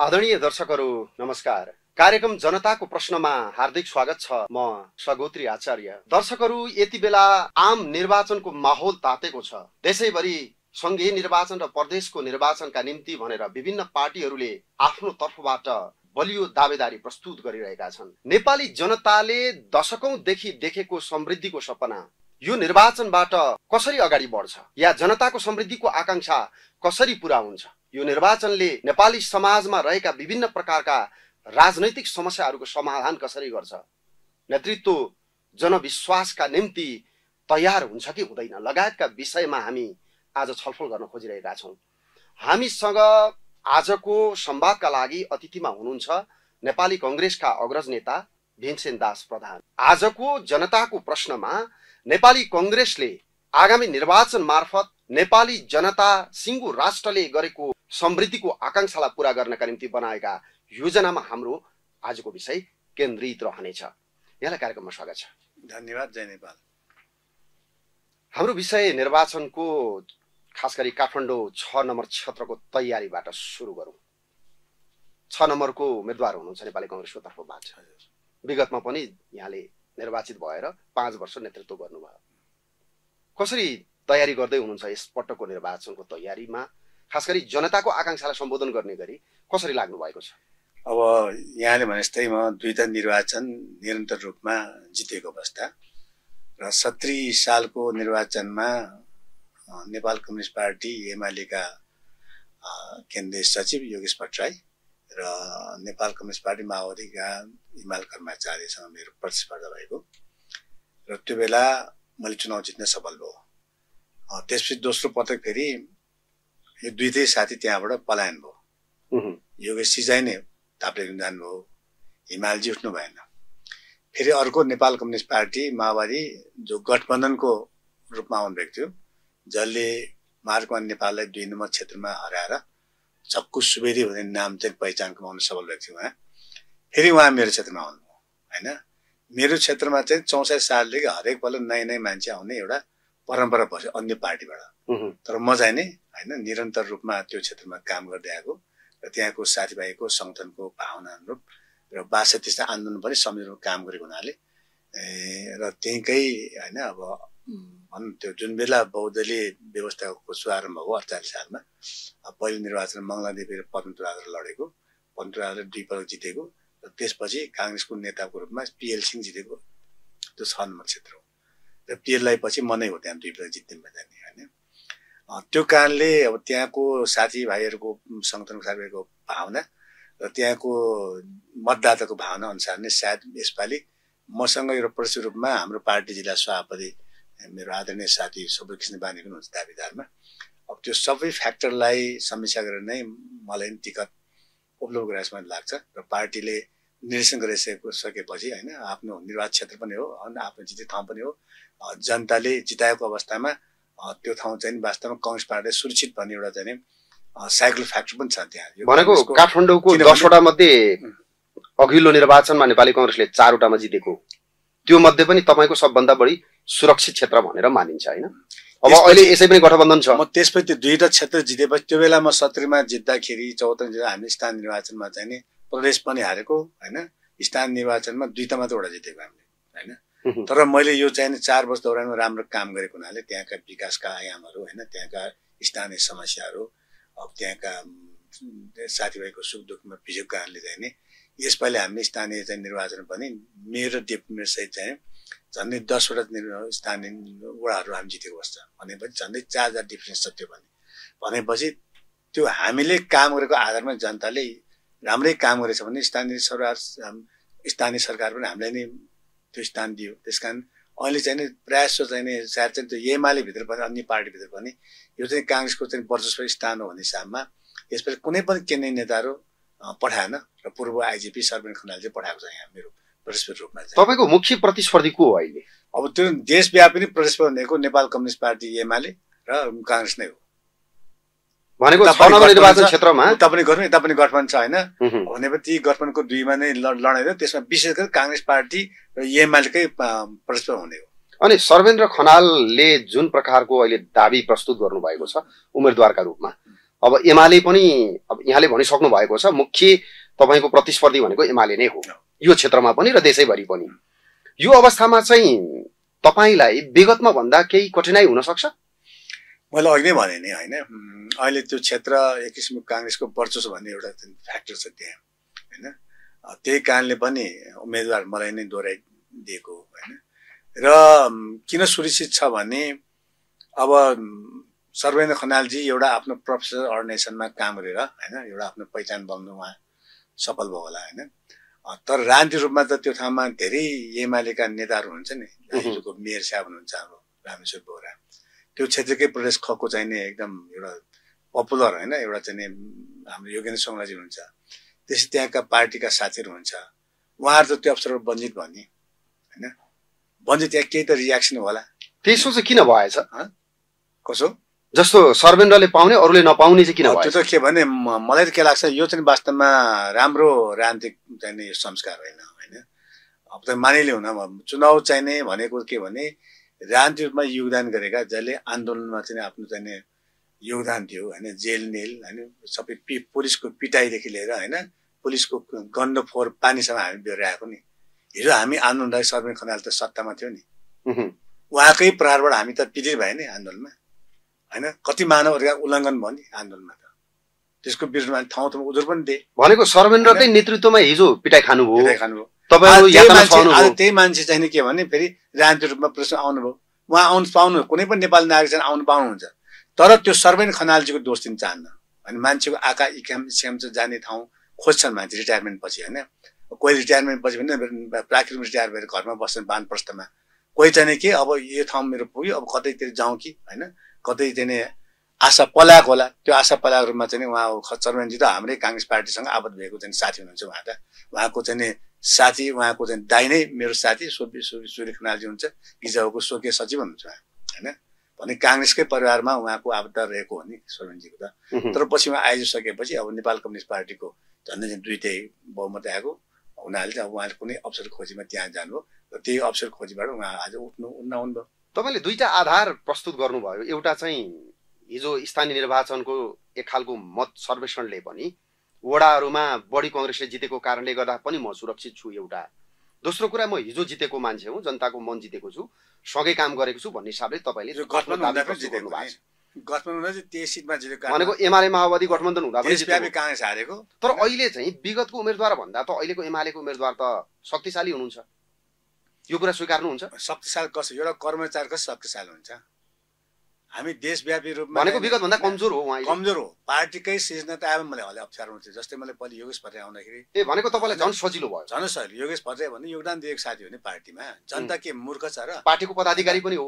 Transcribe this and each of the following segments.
आदरणीय दर्शकहरू नमस्कार कार्यक्रम जनताको प्रश्नमा हार्दिक स्वागत छ म सगोत्री आचार्य दर्शकहरू यति बेला आम निर्वाचनको माहौल तातेको छ देशैभरि संघीय निर्वाचन र प्रदेशको निर्वाचनका निम्ति भनेर विभिन्न पार्टीहरूले आफ्नो तर्फबाट बलियो दावेदारी प्रस्तुत गरिरहेका छन् नेपाली जनताले दशकौंदेखि देखेको समृद्धिको सपना यो निर्वाचनबाट कसरी अगाडि बढ्छ या जनताको समृद्धिको आकांक्षा कसरी पुरा हुन्छ यो निर्वाचनले नेपाली समाजमा रहेका विभिन्न प्रकारका राजनैतिक समस्याहरूको समाधान कसरी गर्छ नेतृत्व जनविश्वासका निम्ति तयार हुन्छ कि हुँदैन लगायतका विषयमा हामी आज छलफल गर्न खोजिरहेका छौँ हामीसँग आजको संवादका लागि अतिथिमा हुनुहुन्छ नेपाली कङ्ग्रेसका अग्रज नेता भीमसेन दास प्रधान आजको जनताको प्रश्नमा नेपाली कङ्ग्रेसले आगामी निर्वाचन मार्फत नेपाली जनता सिङ्गु राष्ट्रले गरेको समृद्धिको आकाङ्क्षालाई पुरा गर्नका निम्ति बनाएका योजनामा हाम्रो आजको विषय केन्द्रित रहनेछ यहाँलाई कार्यक्रममा स्वागत छ धन्यवाद जय नेपाल हाम्रो विषय निर्वाचनको खास गरी काठमाडौँ छ नम्बर क्षेत्रको तयारीबाट सुरु गरौँ छ नम्बरको उम्मेद्वार हुनुहुन्छ नेपाली कङ्ग्रेसको तर्फबाट विगतमा पनि यहाँले निर्वाचित भएर पाँच वर्ष नेतृत्व गर्नुभयो कसरी तयारी गर्दै हुनुहुन्छ यस पटकको निर्वाचनको तयारीमा खास गरी जनताको आकाङ्क्षालाई सम्बोधन गर्ने गरी कसरी लाग्नु भएको छ अब यहाँले भने जस्तै म दुईवटा निर्वाचन निरन्तर रूपमा जितेको अवस्था र सत्री सालको निर्वाचनमा नेपाल कम्युनिस्ट पार्टी एमालेका केन्द्रीय सचिव योगेश भट्टराई र नेपाल कम्युनिस्ट पार्टी माओवादीका हिमाल कर्माचार्यसँग मेरो प्रतिस्पर्धा भएको र त्यो बेला मैले चुनाव जित्न सफल भयो त्यसपछि दोस्रो पटक फेरि यो दुईटै साथी त्यहाँबाट पलायन भयो योगेश सिजाइ नै ताप्लेखुम जानुभयो हिमालजी उठ्नु भएन फेरि अर्को नेपाल कम्युनिस्ट पार्टी माओवादी जो गठबन्धनको रूपमा आउनुभएको थियो जसले मार्कमा नेपाललाई दुई नम्बर क्षेत्रमा हराएर चक्कु सुवेदी भन्ने नाम चाहिँ पहिचान कमाउन सफल भएको थियो उहाँ फेरि उहाँ मेरो क्षेत्रमा आउनुभयो होइन मेरो क्षेत्रमा चाहिँ चौसठ सालदेखि हरेक पल्ट नयाँ नयाँ मान्छे आउने एउटा परम्परा बस्यो अन्य पार्टीबाट तर म चाहिँ नै होइन निरन्तर रूपमा त्यो क्षेत्रमा काम गर्दै आएको र त्यहाँको साथीभाइको सङ्गठनको भावना अनुरूप र बासठ त्यस्ता आन्दोलन पनि संयोजनमा काम गरेको हुनाले र त्यहीँकै होइन अब भनौँ त्यो जुन बेला बहुदलीय व्यवस्थाको शुभारम्भ भयो अडचालिस सालमा पहिलो निर्वाचन मङ्गलादेवी र पद्मतुराधर लडेको पद्मतुराधर दुई पटक जितेको र त्यसपछि काङ्ग्रेसको नेताको रूपमा पिएल सिंह जितेको त्यो छ नम्बर क्षेत्र हो पिरलाई पछि मनै हो त्यहाँ दुई बेला जित्दैन जाने होइन त्यो कारणले अब त्यहाँको साथीभाइहरूको सङ्गठनको साथीहरूको भावना र त्यहाँको मतदाताको भावना अनुसार नै सायद यसपालि मसँग एउटा प्रश्न रूपमा हाम्रो पार्टी जिल्ला सभापति मेरो आदरणीय साथी सबै कृष्ण बानी पनि हुन्छ दाबीदारमा अब त्यो सबै फ्याक्टरलाई समीक्षा गरेर नै मलाई पनि टिकट उपलब्ध गराएको जस्तो लाग्छ र पार्टीले निर्देशन गरिसकेको सकेपछि होइन आफ्नो निर्वाचन क्षेत्र पनि हो आफ्नो जित्ने ठाउँ पनि हो जनताले जिताएको अवस्थामा त्यो ठाउँ चाहिँ वास्तवमा कङ्ग्रेस पार्टीले सुरक्षित भन्ने एउटा चाहिँ साइकल फ्याक्टर पनि छ त्यहाँ भनेको काठमाडौँको दसवटा मध्ये अघिल्लो निर्वाचनमा नेपाली कङ्ग्रेसले चारवटामा जितेको त्यो मध्ये पनि तपाईँको सबभन्दा बढी सुरक्षित क्षेत्र भनेर मानिन्छ होइन अब अहिले यसै पनि गठबन्धन छ म त्यसपछि त्यो दुईवटा क्षेत्र जितेपछि त्यो बेला म सत्रमा जित्दाखेरि चौतन जित्दा हामी स्थानीय निर्वाचनमा चाहिँ प्रदेश पनि हारेको होइन स्थानीय निर्वाचनमा दुईवटा मात्रवटा जितेको हामीले होइन तर मैले यो चाहिँ चार वर्ष दौरानमा राम्रो काम गरेको हुनाले त्यहाँका विकासका आयामहरू होइन त्यहाँका स्थानीय समस्याहरू अब त्यहाँका साथीभाइको सुख दुःखमा पिसेको कारणले चाहिँ यसपालि हामीले स्थानीय चाहिँ निर्वाचन पनि मेयर र डेप्युटी चाहिँ झन्डै दसवटा स्थानीय वडाहरू हामी जितेको अवस्था भनेपछि झन्डै चार हजार डिफ्रेन्स छ त्यो भने भनेपछि त्यो हामीले काम गरेको आधारमा जनताले राम्रै काम गरेछ भने स्थानीय सरकार स्थानीय सरकार पनि हामीलाई नै त्यो स्थान दियो त्यस कारण अहिले चाहिँ नि प्रायः जस्तो चाहिँ नि सायद चाहिँ त्यो भित्र पनि अन्य पार्टीभित्र पनि यो चाहिँ काङ्ग्रेसको चाहिँ वर्चस्व स्थान हो भन्ने हिसाबमा यसपालि कुनै पनि केन्द्रीय नेताहरू पठाएन र पूर्व आइजिपी सर्वेन खनालले चाहिँ पठाएको छ यहाँ मेरो प्रतिस्पर्धी रूपमा तपाईँको मुख्य प्रतिस्पर्धी को हो अहिले अब त्यो देशव्यापी नै प्रतिस्पर्धी भनेको नेपाल कम्युनिस्ट पार्टी एमाले र काङ्ग्रेस नै हो भनेको निर्वाचन क्षेत्रमा उता पनि गठबन्धन यता पनि गठबन्धन छ होइन भनेपछि गठबन्धनको दुईमा नै लडेर त्यसमा विशेष गरी काङ्ग्रेस पार्टी र एमालेकै परस्पर हुने हो अनि सर्वेन्द्र खनालले जुन प्रकारको अहिले दावी प्रस्तुत गर्नुभएको छ उम्मेदवारका रूपमा अब एमाले पनि अब यहाँले भनिसक्नु भएको छ मुख्य तपाईँको प्रतिस्पर्धी भनेको एमाले नै हो यो क्षेत्रमा पनि र देशैभरि पनि यो अवस्थामा चाहिँ तपाईँलाई विगतमा भन्दा केही कठिनाई हुनसक्छ मैले अघि नै भने नि होइन अहिले त्यो क्षेत्र एक किसिमको काङ्ग्रेसको वर्चस्व भन्ने एउटा फ्याक्टर छ त्यहाँ होइन त्यही कारणले पनि उम्मेदवार मलाई नै दोहोऱ्याइदिएको होइन र किन सुरक्षित छ भने अब सर्वेन्द्र खनालजी एउटा आफ्नो प्रोफेसनल अर्गनाइजेसनमा काम गरेर होइन एउटा आफ्नो पहिचान बन्नु उहाँ सफल भयो होला होइन तर राजनीतिक रूपमा त त्यो ठाउँमा धेरै एमालेका नेताहरू हुनुहुन्छ नि मेयर साहब हुनुहुन्छ अब रामेश्वर बोहरा त्यो क्षेत्रकै प्रदेश खको चाहिँ चाहिने एकदम एउटा पपुलर होइन एउटा चाहिँ हाम्रो योगेन्द्र सङ्गलाजी हुनुहुन्छ त्यस त्यहाँका पार्टीका साथीहरू हुन्छ उहाँहरू त त्यो अवसर वञ्चित भन्ने होइन वञ्चित त्यहाँ केही त रियाक्सन होला त्यसो चाहिँ किन भएछ कसो जस्तो सर्वेन्द्रले पाउने अरूले नपाउने चाहिँ किन त्यो त के भने मलाई त के लाग्छ यो चाहिँ वास्तवमा राम्रो राजनीतिक चाहिने यो संस्कार होइन होइन अब त मानिले हुन चुनाव चाहिने भनेको के भने राजनीतिक योगदान गरेका जसले आन्दोलनमा चाहिँ आफ्नो चाहिने योगदान थियो होइन जेल नेल होइन सबै पि पुलिसको पिटाइदेखि लिएर होइन पुलिसको गन्ध फोहोर पानीसम्म हामी आएको नि हिजो हामी आन्दोलनलाई सर्वेन खनाल त सत्तामा थियो नि उहाँकै प्रहारबाट हामी त पीडित भयो नि आन्दोलनमा होइन कति मानव अधिकार उल्लङ्घन भयो नि आन्दोलनमा त त्यसको विरुद्धमा ठाउँ ठाउँमा उजुर पनि दिए भनेको सर्वेन्द्रकै नेतृत्वमा हिजो पिटाइ खानुभयो पिटाइ खानुभयो आज त्यही मान्छे चाहिँ के भने फेरि राजनीतिक रूपमा प्रश्न आउनुभयो उहाँ आउनु पाउनु कुनै पनि नेपाली नागरिक चाहिँ आउनु पाउनुहुन्छ तर त्यो सर्वेन खनालजीको दोष दिन चाहन्न अनि मान्छेको आका इक्याम इस्याम चाहिँ जाने ठाउँ खोज्छन् मान्छे रिटायरमेन्ट पछि होइन कोही रिटायरमेन्ट पछि पनि प्राकृतिक रिटायर भएर घरमा बस्छन् बान प्रस्थमा कोही चाहिँ के अब यो ठाउँ मेरो पुग्यो अब कतैतिर जाउँ कि होइन कतै चाहिँ आशा पलाएको होला त्यो आशा पलाएको रूपमा चाहिँ उहाँ खच्चरमानजी त हाम्रै काङ्ग्रेस पार्टीसँग आबद्ध भएको चाहिँ साथी हुनुहुन्छ उहाँ त उहाँको चाहिँ साथी उहाँको चाहिँ दाइ नै मेरो साथी सूर्य सूर्य खनालजी हुन्छ गिजाउको स्वकीय सचिव हुनुहुन्छ उहाँ होइन भने काङ्ग्रेसकै परिवारमा उहाँको आबद्ध रहेको हो नि सोलङ्कीको त तर पछिमा आइसकेपछि अब नेपाल कम्युनिस्ट पार्टीको झन्डै झन् दुइटै बहुमत आएको हुनाले अब उहाँले कुनै अवसर खोजीमा त्यहाँ जानुभयो र त्यही अवसर खोजीबाट उहाँ आज उठ्नु उठ्न हुनुभयो तपाईँले दुईवटा आधार प्रस्तुत गर्नुभयो एउटा चाहिँ हिजो स्थानीय निर्वाचनको एक खालको मत सर्वेक्षणले पनि वडाहरूमा बढी कङ्ग्रेसले जितेको कारणले गर्दा पनि म सुरक्षित छु एउटा दोस्रो कुरा म हिजो जितेको मान्छे हुँ जनताको मन जितेको छु सँगै काम गरेको छु भन्ने हिसाबले तपाईँले भनेको एमाले माओवादी गठबन्धन हुँदा पनि तर अहिले चाहिँ विगतको उम्मेद्वार भन्दा त अहिलेको एमालेको उम्मेद्वार त शक्तिशाली हुनुहुन्छ यो कुरा स्वीकार्नुहुन्छ शक्तिशाली कसरी एउटा कर्मचारी कसरी शक्तिशाली हुन्छ हामी देशव्यापी रूपमा भनेको भन्दा कमजोर हो कमजोर हो पार्टीकै त आयो मलाई उहाँले अप्ठ्यारो हुन्थ्यो जस्तै मैले पहिले योगेश भट्टराई आउँदाखेरि ए भनेको तपाईँलाई झन् सजिलो भयो झन् सजिलो योगेश भट्टराई भन्ने योगदान दिएको साथी हो नि पार्टीमा जनता के मूर्ख छ र पार्टीको पदाधिकारी पनि हो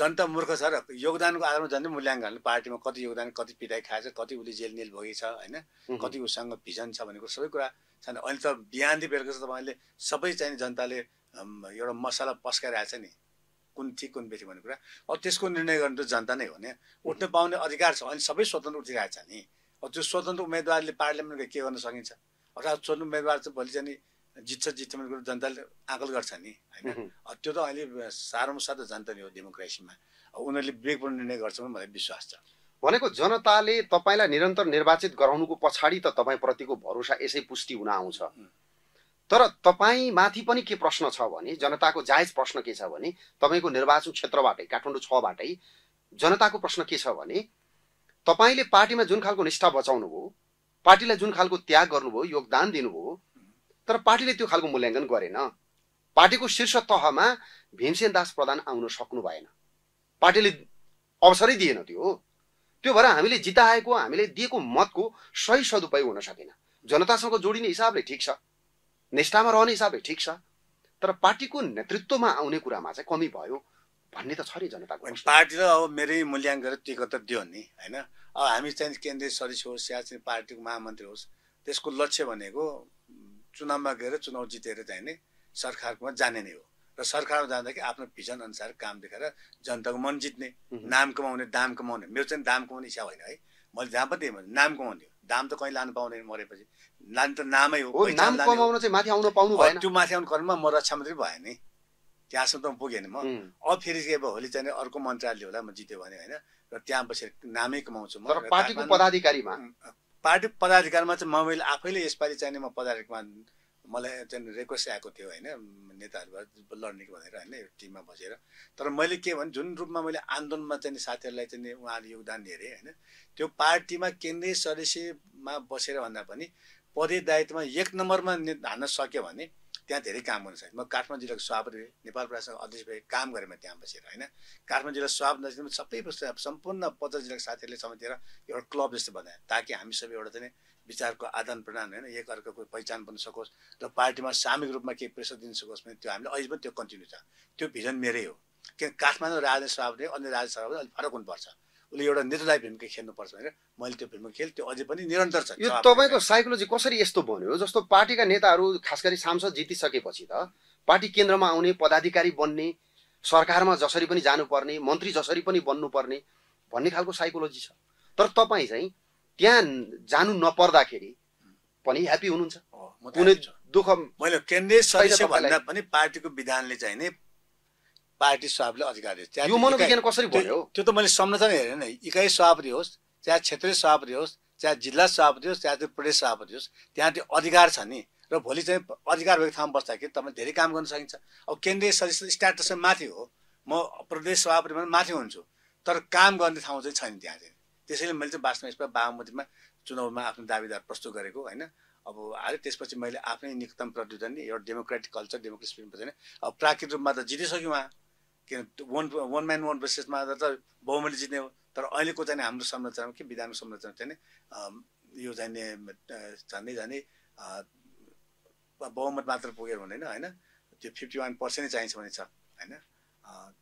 जनता मूर्ख छ र योगदानको आधारमा जन्ने मूल्याङ्कन पार्टीमा कति योगदान कति पिताइ खाएछ कति उसले जेल निल भोगी छ होइन कति उसँग भिजन छ भनेको सबै कुरा छैन अहिले त बिहानदेखि बेलुका तपाईँले सबै चाहिँ जनताले एउटा मसला पस्काइरहेको छ नि कुन ठिक कुन बेठी भन्ने कुरा अब त्यसको निर्णय गर्नु त जनता नै हो नि उठ्न पाउने अधिकार छ अनि सबै स्वतन्त्र उठिरहेको छ नि अब त्यो स्वतन्त्र उम्मेदवारले पार्लियामेन्टमा के गर्न सकिन्छ अर्थात् स्वतन्त्र उम्मेदवार चाहिँ भोलि चाहिँ जित्छ जित्छ भन्ने कुरो जनताले आकल गर्छ नि होइन त्यो त अहिले साह्रोमा साह्रो जनता नै हो डेमोक्रेसीमा अब उनीहरूले विवेकपूर्ण निर्णय गर्छ भने मलाई विश्वास छ भनेको जनताले तपाईँलाई निरन्तर निर्वाचित गराउनुको पछाडि त तपाईँप्रतिको भरोसा यसै पुष्टि हुन आउँछ तर माथि पनि के प्रश्न छ भने जनताको जायज प्रश्न के छ भने तपाईँको निर्वाचन क्षेत्रबाटै काठमाडौँ छबाटै जनताको प्रश्न के छ भने तपाईँले पार्टीमा जुन खालको निष्ठा बचाउनु बचाउनुभयो पार्टीलाई जुन खालको त्याग गर्नुभयो योगदान दिनुभयो तर पार्टीले त्यो खालको मूल्याङ्कन गरेन पार्टीको शीर्ष तहमा भीमसेन दास प्रधान आउन सक्नु भएन पार्टीले अवसरै दिएन त्यो त्यो भएर हामीले जिताएको हामीले दिएको मतको सही सदुपयोग हुन सकेन जनतासँग जोडिने हिसाबले ठिक छ निष्ठामा रहने हिसाबले ठिक छ तर पार्टीको नेतृत्वमा आउने कुरामा चाहिँ कमी भयो भन्ने त छ नि जनताको पार्टी त अब मेरै मूल्याङ्क गरेर टिकट त दियो नि होइन अब हामी चाहिँ केन्द्रीय सदस्य होस् या चाहिँ पार्टीको महामन्त्री होस् त्यसको लक्ष्य भनेको चुनावमा गएर चुनाव जितेर चाहिँ नि सरकारमा जाने नै हो र सरकारमा जाँदाखेरि आफ्नो भिजन अनुसार काम देखाएर जनताको मन जित्ने नाम कमाउने दाम कमाउने मेरो चाहिँ दाम कमाउने इच्छा होइन है मैले जहाँ पनि नाम कमाउने हो दाम त कहीँ लानु पाउँदैन मरेपछि लानु त नामै हो नाम कमाउन चाहिँ माथि आउनु पाउनु भएन त्यो माथि आउनु कर्म म रक्षा मात्रै भएँ नि त्यहाँसम्म त नि म अब फेरि अब होली चाहिँ अर्को मन्त्रालय होला म जित्यो भने होइन र त्यहाँ बसेर नामै कमाउँछु म पार्टीको पदाधिकारीमा पार्टी पदाधिकारमा चाहिँ म मैले आफैले यसपालि चाहिने म पदाधिकारमा मलाई चाहिँ रिक्वेस्ट आएको थियो होइन नेताहरूबाट लड्ने भनेर होइन यो टिममा बसेर तर मैले के भने जुन रूपमा मैले आन्दोलनमा चाहिँ साथीहरूलाई चाहिँ उहाँले योगदान हेरेँ होइन त्यो पार्टीमा केन्द्रीय सदस्यमा बसेर भन्दा पनि पदे दायित्वमा एक नम्बरमा हान्न सक्यो भने त्यहाँ धेरै काम गर्न सकिन्छ म काठमाडौँ जिल्लाको सभापति नेपाल प्रशासन अध्यक्ष भए काम गरेँ म त्यहाँ बसेर होइन काठमाडौँ जिल्ला सभापति सबै सम्पूर्ण पचास जिल्लाको साथीहरूले समेटेर एउटा क्लब जस्तो बनाएँ ताकि हामी सबै एउटा चाहिँ विचारको आदान प्रदान होइन एक अर्काको पहिचान बन्न सकोस् र पार्टीमा सामूहिक रूपमा केही प्रेसर दिन सकोस् भने त्यो हामीले अहिले पनि त्यो कन्टिन्यू छ त्यो भिजन मेरै हो किन काठमाडौँ राजनीति सभापति अन्य राजनीति सभापति अलिक फरक हुनुपर्छ उसले एउटा नेतालाई भूमिका खेल्नुपर्छ भनेर मैले त्यो भूमिका खेल त्यो अझै पनि निरन्तर छ यो तपाईँको साइकोलोजी कसरी यस्तो बन्यो जस्तो पार्टीका नेताहरू खास गरी सांसद जितिसकेपछि त पार्टी केन्द्रमा आउने पदाधिकारी बन्ने सरकारमा जसरी पनि जानुपर्ने मन्त्री जसरी पनि बन्नुपर्ने भन्ने खालको साइकोलोजी छ तर तपाईँ चाहिँ त्यहाँ जानु नपर्दाखेरि पनि ह्याप्पी हुनुहुन्छ दुःख मैले केन्द्रीय सदस्य भन्दा पनि पार्टीको विधानले चाहिँ नि पार्टी सभापतिले अधिकार दियोस् त्यो मनोविज्ञान कसरी भयो त्यो त मैले संरचना हेरेँ नै इकाइ सभापति होस् चाहे क्षेत्रीय सभापति होस् चाहे जिल्ला सभापति होस् चाहे त्यो प्रदेश सभापति होस् त्यहाँ त्यो अधिकार छ नि र भोलि चाहिँ अधिकार भएको ठाउँमा बस्दाखेरि तपाईँले धेरै काम गर्न सकिन्छ अब केन्द्रीय सदस्य स्ट्याटसमा माथि हो म प्रदेश सभापति माथि हुन्छु तर काम गर्ने ठाउँ चाहिँ छैन त्यहाँ चाहिँ त्यसैले मैले चाहिँ वास्तवमा यसमा बागमतीमा चुनावमा आफ्नो दावीदार प्रस्तुत गरेको होइन अब हाल्यो त्यसपछि मैले आफ्नै निकटतम प्रतिद्वन्द एउटा डेमोक्रेटिक कल्चर डेमोक्रेसी छैन अब प्राकृतिक रूपमा त जितिसक्यो उहाँ किन वान वान म्यान वान बेसिसमा त बहुमतले जित्ने हो तर अहिलेको चाहिँ हाम्रो संरचनामा के विधान संरचना चाहिँ यो चाहिँ झन्डै झन्डै बहुमत मात्र पुगेर हुँदैन होइन त्यो फिफ्टी वान पर्सेन्टै चाहिन्छ भने छ होइन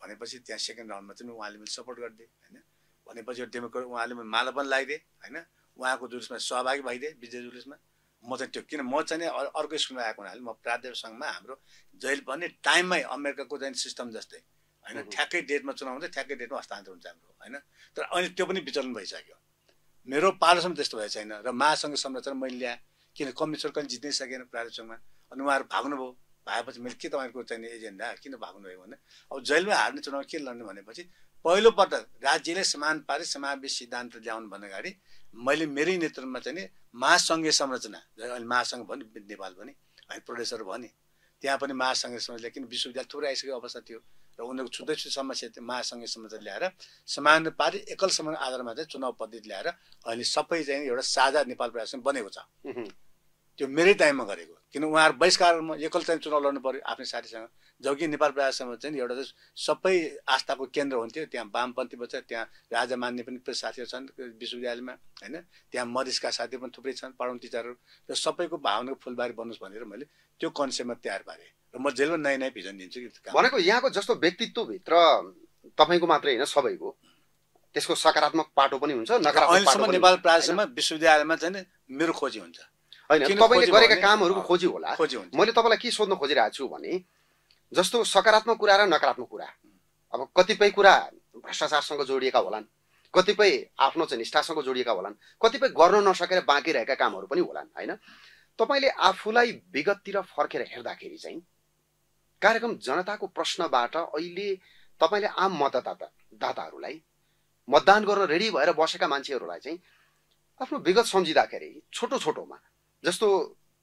भनेपछि त्यहाँ सेकेन्ड राउन्डमा चाहिँ उहाँले मैले सपोर्ट गरिदिएँ होइन भनेपछि यो डेमोक्रेट उहाँले माला पनि लगाइदिएँ होइन उहाँको जुलुसमा सहभागी भइदिए विजय जुलुसमा म चाहिँ त्यो किन म चाहिँ अर्को स्कुलमा आएको हुनाले म प्राध्यापक सङ्घमा हाम्रो जहिले पनि टाइममै अमेरिकाको चाहिँ सिस्टम जस्तै होइन ठ्याक्कै डेटमा चुनाउ हुन्छ ठ्याक्कै डेटमा हस्तान्तरण हुन्छ हाम्रो होइन तर अहिले त्यो पनि विचलन भइसक्यो मेरो पालोसम्म त्यस्तो भएको छैन र महासङ्घ संरचना मैले ल्याएँ किन कम्युनिस्ट कहिले जित्नै सकेन प्रादेशिकमा अनि उहाँहरू भाग्नुभयो भएपछि मैले के तपाईँको चाहिँ एजेन्डा किन भाग्नुभयो भने अब जेलमा हार्ने चुनाव के लड्ने भनेपछि पहिलोपटक राज्यले समान पारे समावेश सिद्धान्त ल्याउनु भन्दा अगाडि मैले मेरै नेतृत्वमा चाहिँ महासङ्घीय संरचना अहिले महासङ्घ भन्यो नेपाल भने अहिले प्रोडेसर भने त्यहाँ पनि महासङ्घीय संरचना किन विश्वविद्यालय थोरै आइसकेको अवस्था थियो र उनीहरूको छुट्टै छुट्टै समस्या थियो महासङ्घीय संरचना ल्याएर समान पारे एकल समान आधारमा चाहिँ चुनाव पद्धति ल्याएर अहिले सबै चाहिँ एउटा साझा नेपाल प्रशासन बनेको छ त्यो मेरै टाइममा गरेको किन उहाँहरू बहिष्कारमा एकल चाहिँ चुनाव लड्नु पऱ्यो आफ्नै साथीसँग जबकि नेपाल प्रजासँग चाहिँ एउटा सबै आस्थाको केन्द्र हुन्थ्यो त्यहाँ वामपन्थी बच्चा त्यहाँ राजा मान्ने पनि साथीहरू छन् विश्वविद्यालयमा होइन त्यहाँ मधेसका साथी पनि थुप्रै छन् पढाउनु टिचरहरू र सबैको भावनाको फुलबारी बनोस् भनेर मैले त्यो कन्सेप्टमा तयार पारेँ र म जेलमा नयाँ नयाँ भिजन दिन्छु कि भनेको यहाँको जस्तो व्यक्तित्वभित्र तपाईँको मात्रै होइन सबैको त्यसको सकारात्मक पाटो पनि हुन्छ अहिलेसम्म नेपाल प्रजासँग विश्वविद्यालयमा चाहिँ मेरो खोजी हुन्छ होइन तपाईँले गरेका कामहरूको खोजी होला मैले तपाईँलाई के सोध्न खोजिरहेको छु भने जस्तो सकारात्मक कुरा र नकारात्मक कुरा अब कतिपय कुरा भ्रष्टाचारसँग जोडिएका होलान् कतिपय आफ्नो चाहिँ निष्ठासँग जोडिएका होलान् कतिपय गर्न नसकेर बाँकी रहेका कामहरू पनि होलान् होइन तपाईँले आफूलाई विगततिर फर्केर हेर्दाखेरि चाहिँ कार्यक्रम जनताको प्रश्नबाट अहिले तपाईँले आम मतदाता दाताहरूलाई मतदान गर्न रेडी भएर बसेका मान्छेहरूलाई चाहिँ आफ्नो विगत सम्झिँदाखेरि छोटो छोटोमा जस्तो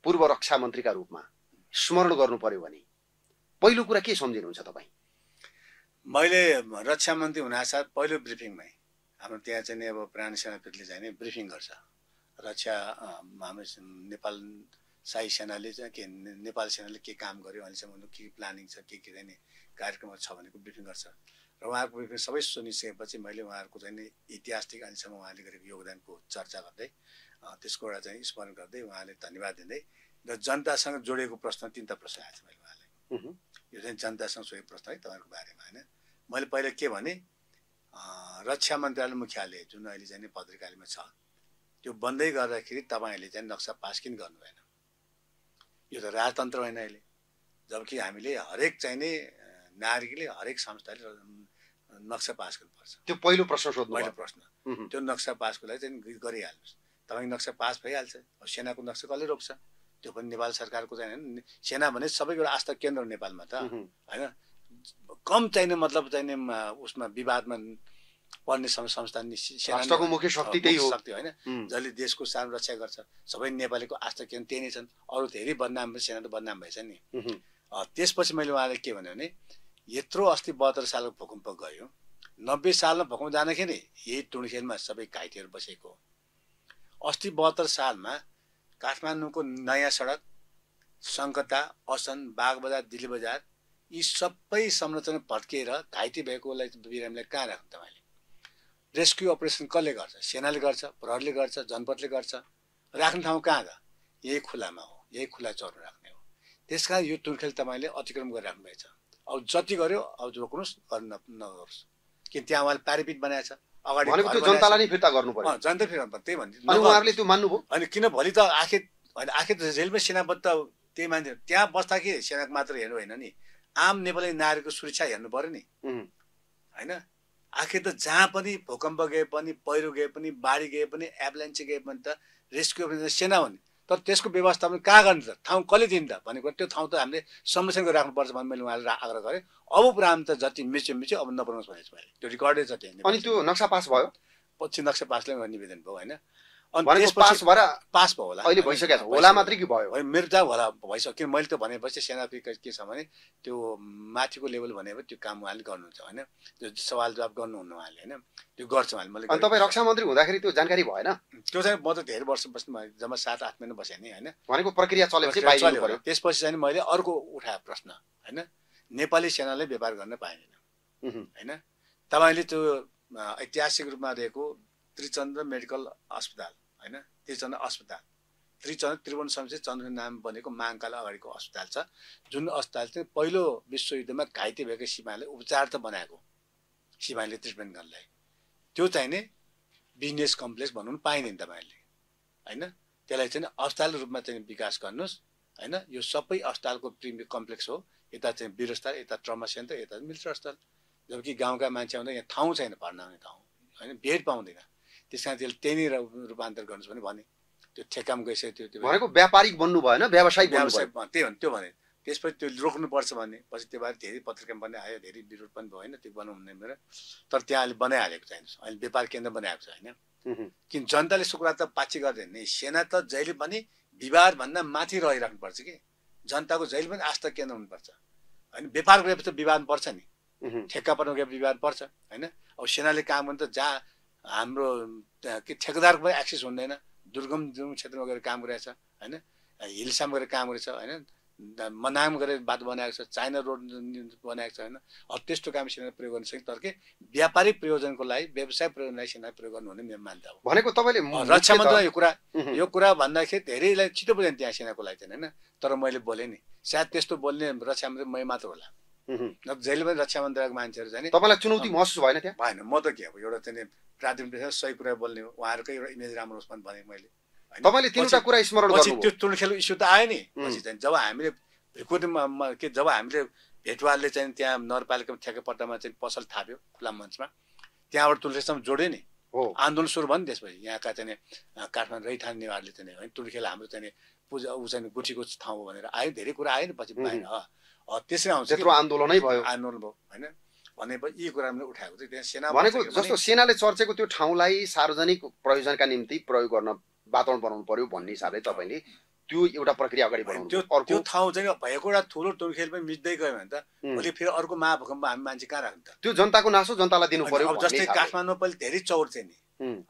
पूर्व रक्षा मन्त्रीका रूपमा स्मरण गर्नु पर्यो भने पहिलो कुरा के सम्झिनुहुन्छ तपाईँ मैले रक्षा मन्त्री हुनासाथ पहिलो ब्रिफिङमै हाम्रो त्यहाँ चाहिँ अब प्राण सेनापतिले चाहिँ ब्रिफिङ गर्छ रक्षा हाम्रो नेपाल साई सेनाले चाहिँ के नेपाल सेनाले के काम गर्यो अहिलेसम्म के प्लानिङ छ के के चाहिँ कार्यक्रमहरू छ भनेको ब्रिफिङ गर्छ र उहाँको ब्रिफिङ सबै सुनिसकेपछि मैले उहाँहरूको चाहिँ ऐतिहासिक अहिलेसम्म उहाँले गरेको योगदानको चर्चा गर्दै त्यसको एउटा चाहिँ स्मरण गर्दै उहाँले धन्यवाद दिँदै र जनतासँग जोडिएको प्रश्न तिनवटा प्रश्न आएको थियो मैले उहाँलाई यो चाहिँ जनतासँग सोधेको प्रश्न है तपाईँको बारेमा होइन मैले पहिला के भने रक्षा मन्त्रालय मुख्यालय जुन अहिले चाहिँ पत्रकारमा छ त्यो बन्दै गर्दाखेरि तपाईँहरूले चाहिँ नक्सा पास किन गर्नु भएन यो त राजतन्त्र होइन अहिले जबकि हामीले हरेक चाहिने नागरिकले हरेक संस्थाले नक्सा पास गर्नुपर्छ त्यो पहिलो प्रश्न सोध्नु पहिलो प्रश्न त्यो नक्सा पासको लागि चाहिँ गरिहाल्नुहोस् तपाईँको नक्सा पास भइहाल्छ सेनाको नक्सा कसले रोक्छ त्यो पनि नेपाल सरकारको चाहिँ सेना भने सबैको एउटा आस्था केन्द्र हो नेपालमा त होइन कम चाहिने मतलब चाहिने उसमा विवादमा पर्ने संस्थान सेनाको मुख्य शक्ति त्यही हो शक्ति होइन जसले देशको सानो रक्षा गर्छ सबै नेपालीको आस्था केन्द्र त्यही नै छन् अरू धेरै बदनाम सेना त बदनाम भएछ नि त्यसपछि मैले उहाँले के भने यत्रो अस्ति बहत्तर सालको भूकम्प गयो नब्बे सालमा भूकम्प जाँदाखेरि यही टुणखेलमा सबै घाइतेहरू बसेको हो अस्ति बहत्तर सालमा काठमाडौँको नयाँ सडक सङ्कता असन बाग बजार दिल्ली बजार यी सबै संरचना भत्किएर घाइते भएकोलाई बिरामीलाई कहाँ राख्नु तपाईँले रेस्क्यु अपरेसन कसले गर्छ सेनाले गर्छ प्रहरले गर्छ जनपदले गर्छ राख्ने ठाउँ कहाँ त यही खुलामा हो यही खुला चौर राख्ने हो त्यस कारण यो तुर्खेल तपाईँले अतिक्रम गरिराख्नु भएछ अब जति गऱ्यो अब जोक्नुहोस् गर्नु नगरोस् किन त्यहाँ उहाँले पारिपिट बनाएछ अगाडि जनतालाई नै फिर्ता गर्नु जनता फिर्ता त्यही अनि उहाँहरूले त्यो अनि किन भोलि त आखेत होइन आखेत जेलमै सेनाबद्ध त्यही मान्छे त्यहाँ बस्दा कि सेना मात्र हेर्नु होइन नि आम नेपाली नारीको सुरक्षा हेर्नु पर्यो नि होइन आखे त जहाँ पनि भूकम्प गए पनि पहिरो गए पनि बाढी गए पनि एभलेन्स गए पनि त रेस्क्यु सेना हो नि तर त्यसको व्यवस्थापन कहाँ गर्ने त ठाउँ कसले दिन्छ भन्ने कुरा त्यो ठाउँ त हामीले संरक्षण गरेर राख्नुपर्छ भनेर मैले उहाँले आग्रह गरेँ अब पुरा त जति मिच्यो मिच्यो अब नबनाउनुहोस् भनेको छु मैले त्यो रिकर्डै छ त्यहाँ अनि त्यो नक्सा पास भयो पछि नक्सा पासले निवेदन भयो होइन अहिले भइसकेको होला मात्रै कि भयो मेरो त होला भइसक्यो मैले त भनेपछि सेनापति के छ भने त्यो माथिको लेभल भनेको त्यो काम उहाँले गर्नुहुन्छ होइन त्यो सवाल जवाब गर्नुहुन्न उहाँले होइन त्यो गर्छ उहाँले मैले तपाईँ रक्षा मन्त्री हुँदाखेरि त्यो जानकारी भएन त्यो चाहिँ म त धेरै वर्ष बस्नु जम्मा सात आठ महिना बसेँ नि होइन भनेको प्रक्रिया चलेपछि त्यसपछि चाहिँ मैले अर्को उठाएँ प्रश्न होइन नेपाली सेनाले व्यापार गर्न पाइँदैन होइन तपाईँले त्यो ऐतिहासिक रूपमा रहेको त्रिचन्द्र मेडिकल अस्पताल होइन त्रिचन्द्र अस्पताल त्रिचन्द्र त्रिभुवन शमशेर चन्द्र नाम बनेको माङकाल अगाडिको अस्पताल छ जुन अस्पताल चाहिँ पहिलो विश्वयुद्धमा घाइते भएको सिमाले उपचार त बनाएको सिमाले ट्रिटमेन्ट गर्नलाई त्यो चाहिने बिजनेस कम्प्लेक्स भनौँ पाइँदैन तपाईँहरूले होइन त्यसलाई चाहिँ अस्पताल रूपमा चाहिँ विकास गर्नुहोस् होइन यो सबै अस्पतालको प्रिमियम कम्प्लेक्स हो यता चाहिँ वीर अस्पताल यता ट्रमा सेन्टर यता मिल्टर अस्पताल जबकि गाउँका मान्छे आउँदा यहाँ ठाउँ छैन भर्ना आउने ठाउँ होइन बेड पाउँदैन त्यस कारण त्यसले त्यहीँनिर रूपान्तर गर्नुहोस् भने भने त्यो ठेक्कामा गइसक्यो त्यो भनेको व्यापारिक बन्नु भएन व्यवसायिक व्यवसाय त्यही हो त्यो भने त्यसपछि त्यो रोक्नुपर्छ भने पछि त्यो बारे धेरै पत्रिका पनि आयो धेरै विरोध पनि भयो होइन त्यो बनाउनु मेरो तर त्यहाँ अहिले बनाइहालेको छैन अहिले व्यापार केन्द्र बनाएको छ होइन किन जनताले सुकुरा त पाछी गर्दैन नि सेना त जहिले पनि विवादभन्दा माथि रहिराख्नुपर्छ कि जनताको जहिले पनि आस्था केन्द्र हुनुपर्छ होइन व्यापार गरेपछि त विवाद पर्छ नि ठेक्का पर्नु गएपछि विवाद पर्छ होइन अब सेनाले काम गर्नु त जहाँ हाम्रो के पनि एक्सेस हुँदैन दुर्गम दुर्गम क्षेत्रमा गएर काम गरेको छ होइन हिलसाम गएर काम गरेको छ होइन मनाम गरेर बात बनाएको छ चाइना रोड बनाएको छ होइन अब त्यस्तो काम सेना प्रयोग गर्न सकिन्छ तर के व्यापारिक प्रयोजनको लागि व्यवसाय प्रयोजनलाई सेना प्रयोग गर्नुहुने मेरो मान्यता हो भनेको तपाईँले रक्षा मन्त्रीमा यो कुरा यो कुरा भन्दाखेरि धेरैलाई छिटो बुझ्दैन त्यहाँ सेनाको लागि चाहिँ होइन तर मैले बोलेँ नि सायद त्यस्तो बोल्ने रक्षा मन्त्री मै मात्र होला जहिले पनि रक्षा मन्त्रालयको मान्छेहरू जाने तपाईँलाई चुनौती महसुस भएन त्यहाँ भएन म त के अब एउटा चाहिँ प्राथमिक देश सही कुरा बोल्ने हो उहाँहरूकै एउटा इमेज राम्रो होस् भने भनेँ मैले तपाईँले तिनवटा कुरा स्मरण गर्नु त्यो तुलखेल इस्यु त आयो नि पछि चाहिँ जब हामीले भ्रिकुटीमा के जब हामीले भेटवालले चाहिँ त्यहाँ नगरपालिकामा ठ्याकेपट्टामा चाहिँ पसल थाप्यो खुला मञ्चमा त्यहाँबाट तुलखेलसम्म जोड्यो नि हो आन्दोलन सुरु भयो नि त्यसपछि यहाँका चाहिँ काठमाडौँ रैठान नेवारले चाहिँ होइन तुलखेल हाम्रो चाहिँ पूजा ऊ चाहिँ गुठीको ठाउँ हो भनेर आयो धेरै कुरा आयो नि पछि बाहिर त्यसरी आउँछ त्यत्रो आन्दोलनै भयो आन्दोलन भयो होइन भनेपछि यी कुरा मैले उठाएको थियो त्यहाँ सेना भनेको जस्तो सेनाले चर्चेको त्यो ठाउँलाई सार्वजनिक प्रयोजनका निम्ति प्रयोग गर्न वातावरण बनाउनु पर्यो भन्ने हिसाबले तपाईँले त्यो एउटा प्रक्रिया अगाडि बढाउनु त्यो त्यो ठाउँ चाहिँ भएको एउटा ठुलो टोलखेल पनि मिच्दै गयो भने त भोलि फेरि अर्को महाभूकम्प हामी मान्छे कहाँ राख्नु त त्यो जनताको नासो जनतालाई दिनु पर्यो जस्तै काठमाडौँमा पहिले धेरै चौर थियो नि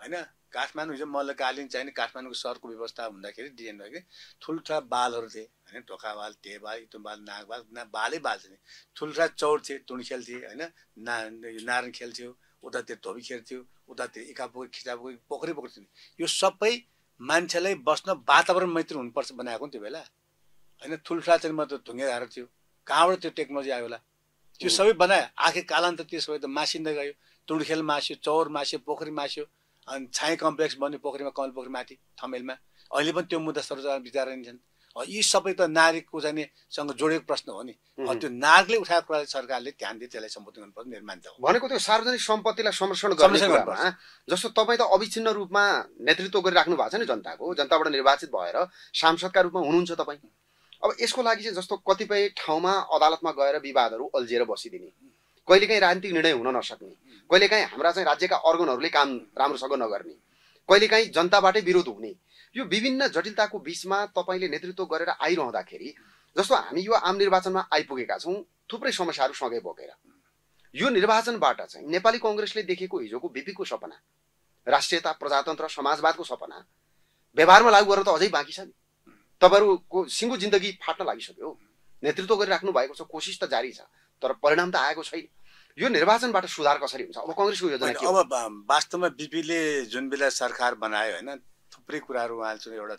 होइन काठमाडौँ हिजो मल्लकालीन चाहिँ काठमाडौँको सहरको व्यवस्था हुँदाखेरि डिजाइन हुँदाखेरि ठुल्ठुला बालहरू थिए होइन टोका बाल टे बाल इतो बाल नाग बाल ना बालै बाल्थ्यो ठुल्ठुला चौर थिए टुनी खेल्थे होइन ना नारायण खेल्थ्यो उतातिर धोबी खेल्थ्यो उतातिर पोखरी खिचा पोखरी पोखरी थियो यो सबै मान्छेलाई बस्न वातावरण मैत्री हुनुपर्छ बनाएको नि त्यो बेला होइन ठुल्ठुला चाहिँ मात्र ढुङ्गे धारो थियो कहाँबाट त्यो टेक्नोलोजी आयो होला त्यो सबै बनायो आँखा कालान्त त्यो सबै त मासिँदै गयो टुडखेल मास्यो चौर मास्यो पोखरी मास्यो अनि छाइ कम्प्लेक्स बन्यो पोखरीमा कमल पोखरी माथि थमेलमा अहिले पनि त्यो मुद्दा सर्वजना विचाराइन्छन् यी सबै त नागरिकको चाहिँ सँग जोडेको प्रश्न हो नि त्यो नागरिकले उठाएको कुरालाई सरकारले ध्यान दिए त्यसलाई सम्बोधन गर्नुपर्छ मेरो मान्यता हो भनेको त्यो सार्वजनिक सम्पत्तिलाई संरक्षण गर्ने जस्तो तपाईँ त अविच्छिन्न रूपमा नेतृत्व गरिराख्नु भएको छ नि जनताको जनताबाट निर्वाचित भएर सांसदका रूपमा हुनुहुन्छ तपाईँ अब यसको लागि चाहिँ जस्तो कतिपय ठाउँमा अदालतमा गएर विवादहरू अल्झिएर बसिदिने कहिलेकाहीँ राजनीतिक निर्णय हुन नसक्ने कहिलेकाहीँ हाम्रा चाहिँ राज्यका अर्गनहरूले काम राम्रोसँग नगर्ने कहिलेकाहीँ जनताबाटै विरोध हुने यो विभिन्न जटिलताको बिचमा तपाईँले नेतृत्व गरेर आइरहँदाखेरि जस्तो हामी यो आम निर्वाचनमा आइपुगेका छौँ थुप्रै समस्याहरू सँगै बोकेर यो निर्वाचनबाट चाहिँ नेपाली कङ्ग्रेसले देखेको हिजोको बिपीको सपना राष्ट्रियता प्रजातन्त्र समाजवादको सपना व्यवहारमा लागू गर्न त अझै बाँकी छ नि तपाईँहरूको सिङ्गो जिन्दगी फाट्न लागिसक्यो नेतृत्व गरिराख्नु भएको छ कोसिस त जारी छ तर परिणाम त आएको छैन यो निर्वाचनबाट सुधार कसरी हुन्छ अब कङ्ग्रेसको योजना अब वास्तवमा बिपीले जुन बेला सरकार बनायो होइन थुप्रै कुराहरू उहाँले चाहिँ एउटा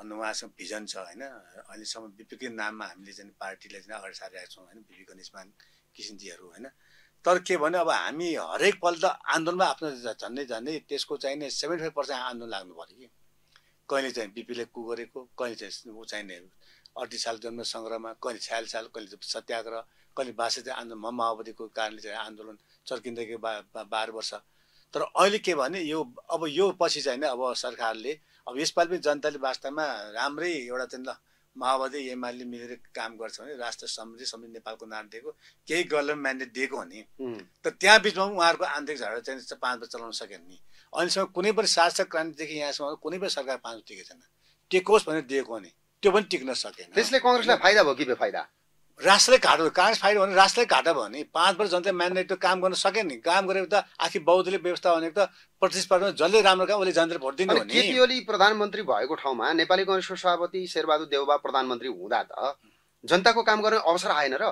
भन्नु उहाँसँग भिजन छ होइन अहिलेसम्म बिपिकै नाममा हामीले चाहिँ पार्टीलाई चाहिँ अगाडि सारिरहेको छौँ होइन बिपी गणेशमान किसिमजीहरू होइन तर के भने अब हामी हरेक पल्ट आन्दोलनमा आफ्नो झन्डै झन्डै त्यसको चाहिने सेभेन्टी फाइभ पर्सेन्ट आन्दोलन लाग्नु पऱ्यो कि कहिले चाहिँ बिपीले कु गरेको कहिले चाहिँ ऊ चाहिने अडतिस साल जन्म सङ्ग्रहमा कहिले छयालिस साल कहिले सत्याग्रह कहिले बासे चाहिँ आन्दोलन माओवादीको कारणले चाहिँ आन्दोलन चर्किँदै बाह्र वर्ष तर अहिले के भने यो अब यो पछि चाहिँ अब सरकारले अब यसपालि पनि जनताले वास्तवमा राम्रै एउटा चाहिँ ल माओवादी एमाले मिलेर काम गर्छ भने राष्ट्र समृद्धि समृद्धि नेपालको नाम दिएको केही गर्ल म्यान्डेट दिएको हो नि तर त्यहाँ बिचमा पनि उहाँहरूको आन्तरिक झगडा चाहिँ पाँच वर्ष चलाउन सकेन नि अहिलेसम्म कुनै पनि शासक क्रान्तिदेखि यहाँसम्म कुनै पनि सरकार पाँच टेकेको छैन टेकोस् भनेर दिएको हो नि त्यो पनि टिक्न सकेन त्यसले कङ्ग्रेसलाई फाइदा भयो कि बेफाइदा राष्ट्रले घाटा काङ्ग्रेस फाइल भने राष्ट्रले घाटा भयो भने पाँच वर्ष जनताले म्यान्डेट काम गर्न सके नि काम गरेको त आखिर बौद्धले व्यवस्था भनेको त प्रतिस्पर्धामा जसले राम्रो काम उसले जनताले भोट दिनु भने ओली प्रधानमन्त्री भएको ठाउँमा नेपाली कङ्ग्रेसको सभापति शेरबहादुर देउबा प्रधानमन्त्री हुँदा त जनताको काम गर्ने अवसर आएन र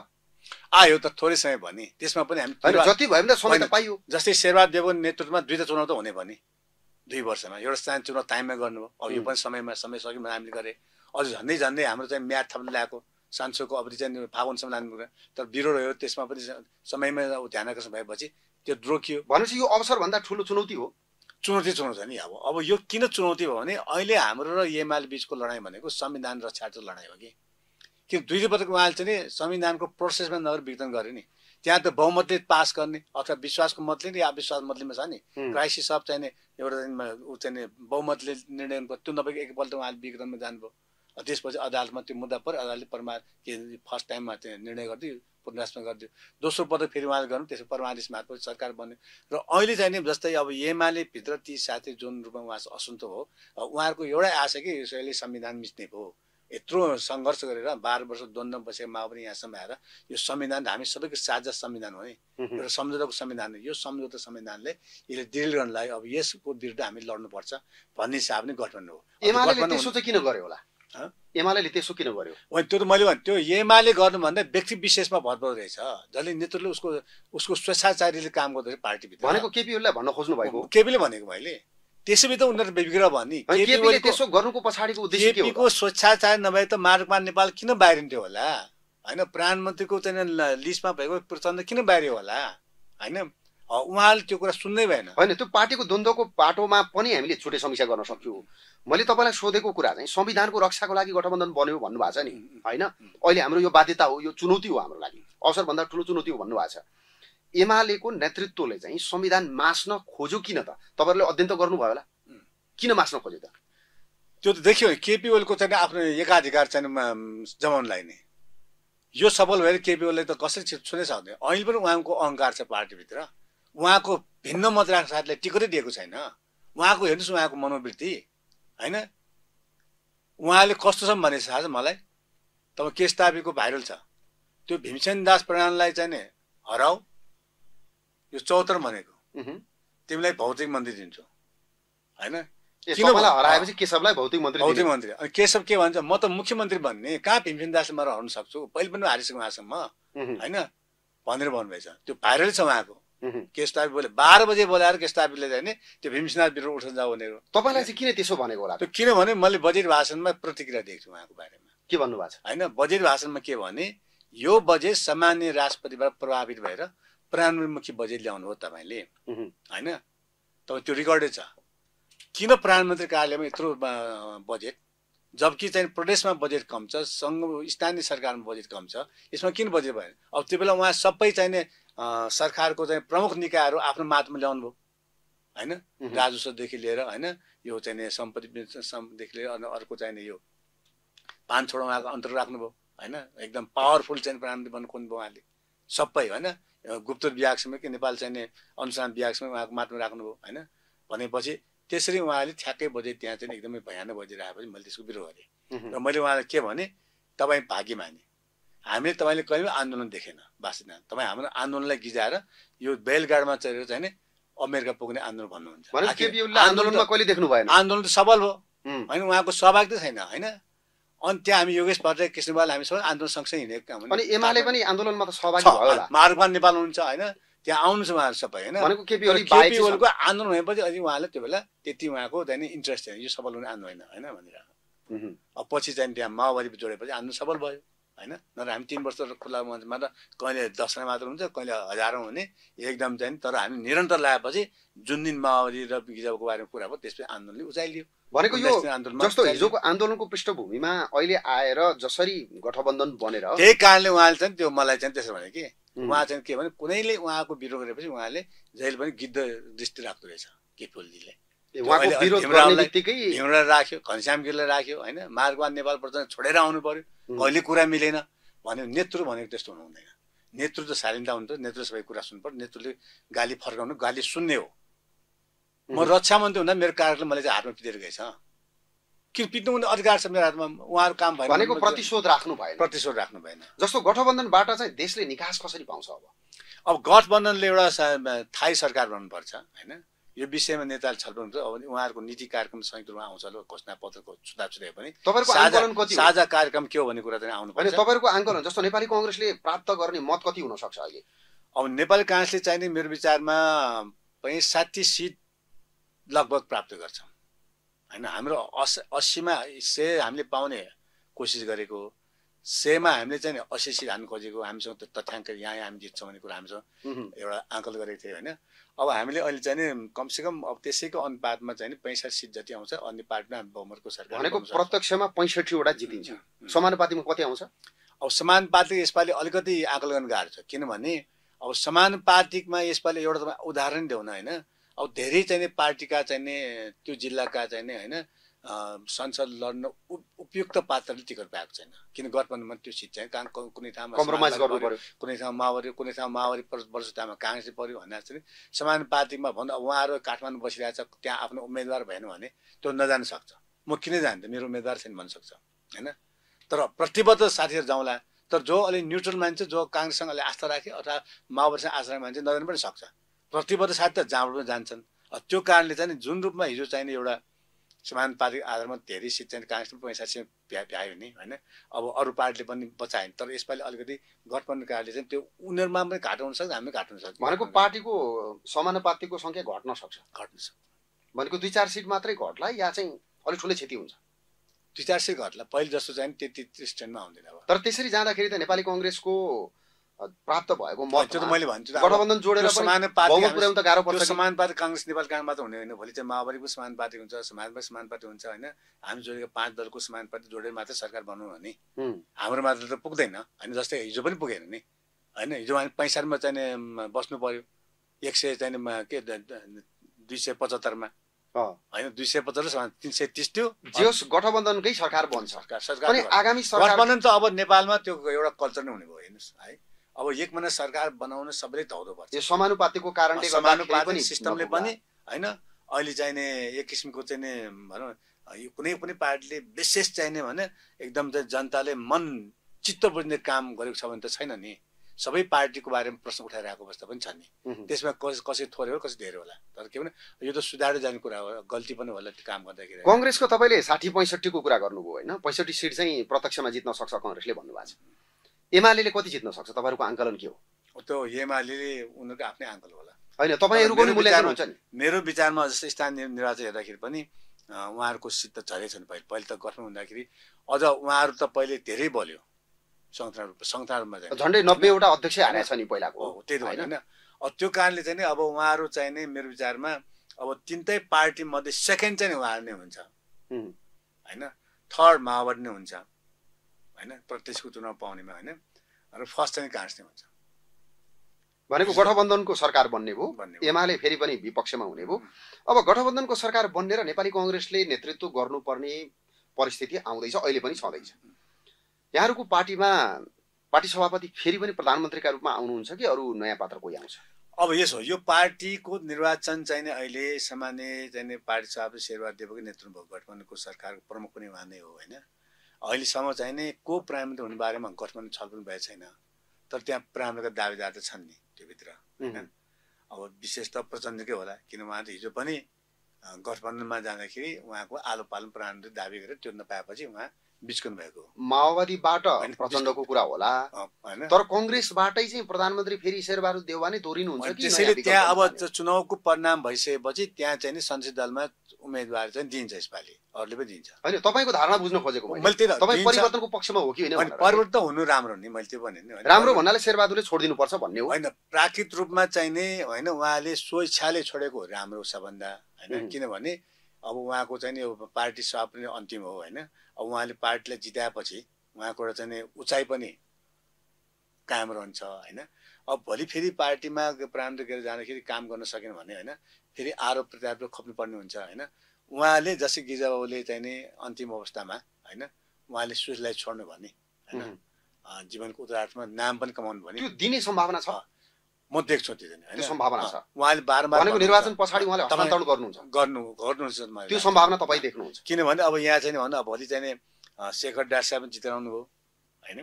आयो त थोरै समय भने त्यसमा पनि हामी जति भयो भने त पाइयो जस्तै शेरबहादुर देवको नेतृत्वमा दुईवटा चुनाव त हुने भने दुई वर्षमा एउटा चाहिँ चुनाव टाइममा गर्नुभयो अब यो पनि समयमा समय सकिमा हामीले गरे अझ झन्डै झन्डै हाम्रो चाहिँ म्याथ थप्न ल्याएको सांसोको अवधि चाहिँ फागुनसम्म लानु तर बिरो रह्यो त्यसमा पनि समयमै ध्यान आकर्षण भएपछि त्यो रोकियो भनेपछि यो अवसरभन्दा ठुलो चुनौती हो चुनौती चुनौती नि अब अब यो किन चुनौती भयो भने अहिले हाम्रो र एमाले बिचको लडाइँ भनेको संविधान र रक्षाको लडाइँ हो कि किन दुई पटक उहाँले चाहिँ संविधानको प्रोसेसमा नगर विघटन गर्यो नि त्यहाँ त बहुमतले पास गर्ने अथवा विश्वासको मतले नि अविश्वास मतलेमा छ नि क्राइसिस अफ चाहिने एउटा ऊ चाहिँ बहुमतले निर्णय त्यो नभएको एकपल्ट उहाँले विघटनमा जानुभयो त्यसपछि अदालतमा त्यो मुद्दा पऱ्यो अदालतले प्रमाण के फर्स्ट टाइममा त्यो निर्णय गरिदियो पुनरासमा गरिदियो दोस्रो पटक फेरि उहाँले गर्नु त्यसको परमादेश मार्फत सरकार बन्यो र अहिले चाहिँ नि जस्तै अब एमाले भित्र ती साथी जुन रूपमा उहाँ असन्तो हो उहाँहरूको एउटै आशा कि यसले संविधान मिच्ने भयो यत्रो सङ्घर्ष गरेर बाह्र वर्ष द्वन्द्व बसेको पनि यहाँसम्म आएर यो संविधान हामी सबैको साझा संविधान हो नि एउटा सम्झौताको संविधान हो यो सम्झौता संविधानले यसले डिल गर्नलाई अब यसको विरुद्ध हामी लड्नुपर्छ भन्ने हिसाबले गठबन्धन हो किन गर्यो होला एमाले त्यसो किन गर्यो होइन त्यो त मैले भने त्यो एमाले गर्नुभन्दा व्यक्ति विशेषमा भरपर्दो रहेछ जसले नेतृत्वले उसको उसको स्वेच्छाचारीले काम गर्दो पार्टीभित्र भनेको केपीहरूलाई भन्न खोज्नु भएको केपीले भनेको मैले त्यसै पनि उनीहरू विग्रह भन्ने त्यसो गर्नुको पछाडिको उद्देश्य केपीको स्वेच्छाचार नभए त मार्गमा नेपाल किन बाहिरिन्थ्यो होला होइन प्रधानमन्त्रीको चाहिँ लिस्टमा भएको प्रचण्ड किन बाहिर होला होइन उहाँले त्यो कुरा सुन्नै भएन होइन त्यो पार्टीको द्वन्द्वको पाटोमा पनि हामीले छुट्टै समीक्षा गर्न सक्यौँ मैले तपाईँलाई सोधेको कुरा चाहिँ संविधानको रक्षाको लागि गठबन्धन बन्यो भन्नुभएको छ नि होइन अहिले हाम्रो यो बाध्यता हो यो चुनौती हो हाम्रो लागि अवसरभन्दा ठुलो चुनौती हो भन्नुभएको छ एमालेको नेतृत्वले चाहिँ संविधान मास्न खोज्यो किन त तपाईँहरूले अध्ययन त गर्नुभयो होला किन मास्न खोज्यो त त्यो त देखियो केपी ओलीको चाहिँ आफ्नो एकाधिकार चाहिँ जमाउनलाई नै यो सफल भएर केपी ओलीले त कसरी छुनै भने अहिले पनि उहाँको अहङ्कार छ पार्टीभित्र उहाँको भिन्न मत राख्ने साथीलाई टिकटै दिएको छैन उहाँको हेर्नुहोस् उहाँको मनोवृत्ति होइन उहाँले कस्तो छ भनेको छ आज मलाई तब केस तापीको भाइरल छ त्यो भीमसेन दास प्रणाललाई चाहिँ नि हराउ यो चौतर भनेको तिमीलाई भौतिक मन्दिर दिन्छु होइन हराएपछि केशवलाई भौतिक मन्त्री भौतिक मन्त्री अनि केशव के भन्छ म त मुख्यमन्त्री भन्ने कहाँ भीमसेन दास म हराउन सक्छु पहिले पनि हारिसक्यो उहाँसम्म होइन भनेर भन्नुभएछ त्यो भाइरल छ उहाँको के बोले बाह्र बजे बोलाएर केस्टापीले चाहिँ नि त्यो भीमसेनाथ बिरुवा उठ्न जाऊ भनेर तपाईँलाई चाहिँ किन त्यसो भनेको होला त्यो किनभने मैले बजेट भाषणमा प्रतिक्रिया दिएको छु उहाँको बारेमा के भन्नुभएको छ होइन बजेट भाषणमा के भने यो बजेट सामान्य राष्ट्रपतिबाट प्रभावित भएर प्रधानमन्त्रीमुखी बजेट ल्याउनु हो तपाईँले होइन तब त्यो रेकर्डै छ किन प्रधानमन्त्री कार्यालयमा यत्रो बजेट जबकि चाहिँ प्रदेशमा बजेट कम छ सङ्घ स्थानीय सरकारमा बजेट कम छ यसमा किन बजेट भएन अब त्यो बेला उहाँ सबै चाहिने सरकारको चाहिँ प्रमुख निकायहरू आफ्नो मातमा ल्याउनु भयो होइन राजस्वदेखि लिएर होइन यो चाहिँ सम्पत्तिदेखि लिएर अनि अर्को चाहिँ यो पाँच छोडा उहाँको अन्तर राख्नुभयो होइन एकदम पावरफुल चाहिँ प्रणाली बन्नु खोज्नुभयो उहाँले सबै होइन गुप्त विभागसम्म कि नेपाल चाहिने अनुसन्धान विभागसम्म उहाँको मातमा राख्नुभयो होइन भनेपछि त्यसरी उहाँले ठ्याक्कै बजे त्यहाँ चाहिँ एकदमै भयानक बजिरहेपछि मैले त्यसको विरोध गरेँ र मैले उहाँलाई के भने तपाईँ माने हामीले तपाईँले कहिले आन्दोलन देखेन बासिन्दा तपाईँ हाम्रो आन्दोलनलाई गिजाएर यो बेलगाडमा चढेर चाहिँ नि अमेरिका पुग्ने आन्दोलन भन्नुहुन्छ आन्दोलनमा कहिले देख्नु भएन आन्दोलन त सफल भयो होइन उहाँको सहभाग त छैन होइन अनि त्यहाँ हामी योगेश भट्टराई कृष्णबाल हामी सबै आन्दोलन सँगसँगै हिँडेको काम अनि एमाले पनि आन्दोलनमा त सहभागी मार्गमा नेपाल हुनुहुन्छ होइन त्यहाँ आउनुहोस् उहाँहरू सबै होइन केपी ओलीको आन्दोलन भएपछि अलिक उहाँले त्यो बेला त्यति उहाँको चाहिँ इन्ट्रेस्ट छैन यो सफल हुने आन्दोलन होइन होइन भनेर अब पछि चाहिँ त्यहाँ माओवादी जोडेपछि आन्दोलन सफल भयो होइन नत्र हामी तिन वर्ष मञ्चमा मात्र कहिले दसैँ मात्र हुन्छ कहिले हजारौँ हुने एकदम चाहिँ तर हामी निरन्तर लगाएपछि जुन दिन माओवादी र गिजाबको बारेमा कुरा भयो त्यसपछि आन्दोलनले लियो भनेको यो जस्तो हिजोको आन्दोलनको पृष्ठभूमिमा अहिले आएर जसरी गठबन्धन बनेर त्यही कारणले उहाँले चाहिँ त्यो मलाई चाहिँ त्यसो भने कि उहाँ चाहिँ के भने कुनैले उहाँको विरोध गरेपछि उहाँले जहिले पनि गिद्ध दृष्टि राख्दो रहेछ केपुलजीले राख्यो घनश्याम राख्यो होइन मार्गवाद नेपाल प्रचण्ड छोडेर आउनु पर्यो कहिले कुरा मिलेन भने नेतृत्व भनेको त्यस्तो हुनु हुँदैन नेतृत्व शालीनता हुनुपर्छ नेतृत्व सबै कुरा सुन्नु पर्यो नेतृत्वले गाली फर्काउनु गाली सुन्ने हो म रक्षा मन्त्री हुँदा मेरो कार्यक्रम मैले चाहिँ हातमा पिटेर गएछ किन पिट्नु हुने अधिकार छ मेरो हातमा उहाँहरू काम भएन भनेको प्रतिशोध राख्नु भएन प्रतिशोध राख्नु भएन जस्तो गठबन्धनबाट चाहिँ देशले निकास कसरी पाउँछ अब अब गठबन्धनले एउटा थाई सरकार बनाउनुपर्छ होइन यो विषयमा नेताले छलफल हुन्छ अब उहाँहरूको नीति कार्यक्रम संयुक्त रूपमा आउँछ होला घोषणा पत्रको छुट्टा छुट्टै पनि तपाईँको कति साझा कार्यक्रम के हो भन्ने कुरा चाहिँ आउनु पर्छ तपाईँको आङ्कलन जस्तो नेपाली कङ्ग्रेसले प्राप्त गर्ने मत कति हुनसक्छ अहिले अब नेपाली काङ्ग्रेसले चाहिने मेरो विचारमा पनि साठी सिट लगभग प्राप्त गर्छ होइन हाम्रो अस अस्सीमा से हामीले पाउने कोसिस गरेको सेमा हामीले चाहिँ असी सिट हान्नु खोजेको हामीसँग त्यो तथ्याङ्क यहाँ हामी जित्छौँ भन्ने कुरा हामीसँग एउटा आङ्कल गरेको थियो होइन अब हामीले अहिले चाहिँ नि कमसेकम अब त्यसैको अनुपातमा चाहिँ नि पैँसठी सिट जति आउँछ अन्य पार्टीमा हामी बहुमतको सरकार भनेको प्रत्यक्षमा पैँसठीवटा जितिन्छ समानुपातिमा कति आउँछ अब समानुपातिक यसपालि अलिकति आकलन गाह्रो छ किनभने अब समानुपातिकमा यसपालि एउटा उदाहरण देऊ न होइन अब धेरै चाहिने पार्टीका चाहिने त्यो जिल्लाका चाहिने होइन संसद लड्न उपयुक्त पात्रले टिकट पाएको छैन किन गठबन्धनमा त्यो सिट चाहिँ कारण कुनै ठाउँमा कम्प्रोमाइज गर्नु पऱ्यो कुनै ठाउँमा माओवादी कुनै ठाउँमा माओवादी वर्ष ठाउँमा काङ्ग्रेस पऱ्यो भन्दा चाहिँ समान पार्टीमा भन्दा उहाँहरू काठमाडौँ बसिरहेछ त्यहाँ आफ्नो उम्मेदवार भएन भने त्यो नजान सक्छ म किन जान्थेँ मेरो उम्मेदवार छैन भन्न सक्छ होइन तर प्रतिबद्ध साथीहरू जाउँला तर जो अलि न्युट्रल मान्छे जो काङ्ग्रेससँग अलि आस्था राखे अथवा माओवादीसँग आस्था राख्ने मान्छे नजानु पनि सक्छ प्रतिबद्ध साथी त जहाँबाट पनि जान्छन् त्यो कारणले चाहिँ जुन रूपमा हिजो चाहिने एउटा समान पार्टीको आधारमा धेरै सिट चाहिँ काङ्ग्रेसले पैसा भ्या भ्यायो भने होइन अब अरू पार्टीले पनि बचायो भने तर यसपालि अलिकति कारणले चाहिँ त्यो उनीहरूमा पनि घटाउन सक्छ हामी घटाउन सक्छ भनेको पार्टीको समानुपातिको सङ्ख्या घट्न सक्छ घट्न सक्छ भनेको दुई चार सिट मात्रै घट्ला या चाहिँ अलिक ठुलै क्षति हुन्छ दुई चार सिट घट्ला पहिले जस्तो चाहिँ त्यति स्ट्यान्डमा हुँदैन अब तर त्यसरी जाँदाखेरि त नेपाली कङ्ग्रेसको प्राप्त भएको गठबन्धन जोडेर पुर्याउनु त गाह्रो पर्छ पार्टी काङ्ग्रेस नेपाल मात्र हुने होइन भोलि चाहिँ माओवादीको समानुपाती हुन्छ समाजमा समानुपाती हुन्छ होइन हामी जोडेको पाँच दलको समानुपाती जोडेर मात्रै सरकार बनाउनु भने हाम्रो मात्र त पुग्दैन होइन जस्तै हिजो पनि पुगेन नि होइन हिजो हामी पैँसाठमा चाहिने बस्नु पर्यो एक सय चाहिने के दुई सय पचहत्तरमा होइन दुई सय पचहत्तर तिन सय तिस त्यो जस गठबन्धनकै सरकार बन्छ सरकार सरकार आगामी गठबन्धन त अब नेपालमा त्यो एउटा कल्चर नै हुने भयो हेर्नुहोस् है अब महिना सरकार बनाउन सबैले पर्छ यो समानुपातिको कारणले समानुपातिक सिस्टमले पनि होइन अहिले चाहिने एक किसिमको चाहिँ भनौँ यो कुनै पनि पार्टीले विशेष चाहिने भने एकदम चाहिँ जनताले मन चित्त बुझ्ने काम गरेको छ भने त छैन नि सबै पार्टीको बारेमा प्रश्न उठाइरहेको अवस्था पनि छ नि त्यसमा कस कसै थोरै हो कसै धेरै होला तर के भने यो त सुधार जाने कुरा हो गल्ती पनि होला काम गर्दाखेरि कङ्ग्रेसको तपाईँले साठी पैँसठीको कुरा गर्नुभयो होइन पैँसठी सिट चाहिँ प्रत्यक्षमा जित्न सक्छ कङ्ग्रेसले भन्नुभएको छ एमाले कति जित्न सक्छ तपाईँहरूको आङ्कलन के हो त्यो एमाले उनीहरूको आफ्नै आङ्कलन होला होइन तपाईँहरूको मूल्याङ्कन हुन्छ नि मेरो विचारमा जस्तै स्थानीय निर्वाचन हेर्दाखेरि पनि उहाँहरूको सिट त झरेको छैन पहिले पहिले त गठन हुँदाखेरि अझ उहाँहरू त पहिले धेरै बल्यो संस्थान संस्थानमा चाहिँ झन्डै नब्बेवटा अध्यक्ष हानेछ नि पहिलाको हो त्यही त होइन होइन त्यो कारणले चाहिँ नि अब उहाँहरू चाहिँ नै मेरो विचारमा अब तिनटै पार्टीमध्ये सेकेन्ड चाहिँ उहाँहरू नै हुन्छ होइन थर्ड माओवादी नै हुन्छ होइन त्यसको चुनाव पाउनेमा होइन र फर्स्ट चाहिँ काँच्ने हुन्छ भनेको गठबन्धनको सरकार बन्ने भयो एमाले फेरि पनि विपक्षमा हुने भयो अब गठबन्धनको सरकार बन्ने र नेपाली कङ्ग्रेसले नेतृत्व गर्नुपर्ने परिस्थिति आउँदैछ अहिले पनि छँदैछ यहाँहरूको पार्टीमा पार्टी सभापति फेरि पनि प्रधानमन्त्रीका रूपमा आउनुहुन्छ कि अरू नयाँ पात्र कोही आउँछ अब यसो यो पार्टीको निर्वाचन चाहिँ अहिले सामान्य चाहिँ पार्टी सभापति शेरबहादुर नेतृत्व गठबन्धनको सरकारको प्रमुख पनि उहाँ नै हो होइन अहिलेसम्म चाहिँ नै को प्रधानमन्त्री हुने बारेमा गठबन्धन छलफल भएको छैन तर त्यहाँ प्रधानमन्त्रीका दावेदार त छन् नि त्योभित्र होइन अब विशेष त प्रचण्डकै होला किन उहाँ त हिजो पनि गठबन्धनमा जाँदाखेरि उहाँको आलो पालन प्रधानमन्त्री दावी गरेर त्यो नपाएपछि उहाँ बिचकनु भएको माओवादीबाट प्रचण्डको कुरा होला तर कङ्ग्रेसबाटै चाहिँ प्रधानमन्त्री फेरि शेरबहादुर देउवा देवानै दोहोरिनुहुन्छ त्यसैले त्यहाँ अब चुनावको परिणाम भइसकेपछि त्यहाँ चाहिँ संसदीय दलमा उम्मेदवार चाहिँ दिन्छ यसपालि अरूले पनि दिन्छ होइन तपाईँको धारणा बुझ्न खोजेको मैले त्यही तपाईँ परिवर्तनको पक्षमा हो कि होइन परिवर्तन हुनु राम्रो नि मैले त्यो भने राम्रो भन्नाले शेरबहादुरले छोडिदिनुपर्छ भन्ने हो होइन प्राकृत रूपमा चाहिने होइन उहाँले स्वेच्छाले छोडेको राम्रो सबभन्दा होइन किनभने अब उहाँको चाहिँ नि पार्टी पनि अन्तिम हो होइन अब उहाँले पार्टीलाई जिताएपछि उहाँको एउटा चाहिँ उचाइ पनि कायम रहन्छ होइन अब भोलि फेरि पार्टीमा प्रारम्भ गरेर जाँदाखेरि काम गर्न सकेन भने होइन फेरि आरोप प्रत्यारोप खप्नुपर्ने हुन्छ होइन उहाँले जस्तै गिजाबाबुले नि अन्तिम अवस्थामा होइन उहाँले सुजलाई छोड्नु भने होइन जीवनको उत्तरार्थमा नाम पनि कमाउनु भने दिने सम्भावना छ म देख्छु त्यो सम्भावना छ उहाँले बारम्बार भनेको निर्वाचन पछाडि उहाँले हस्तान्तरण गर्नुहुन्छ गर्नु गर्नुहुन्छ त्यो सम्भावना तपाईँ देख्नुहुन्छ किनभने अब यहाँ चाहिँ भन्दा भोलि चाहिँ शेखर डाँस पनि जितेर आउनुभयो होइन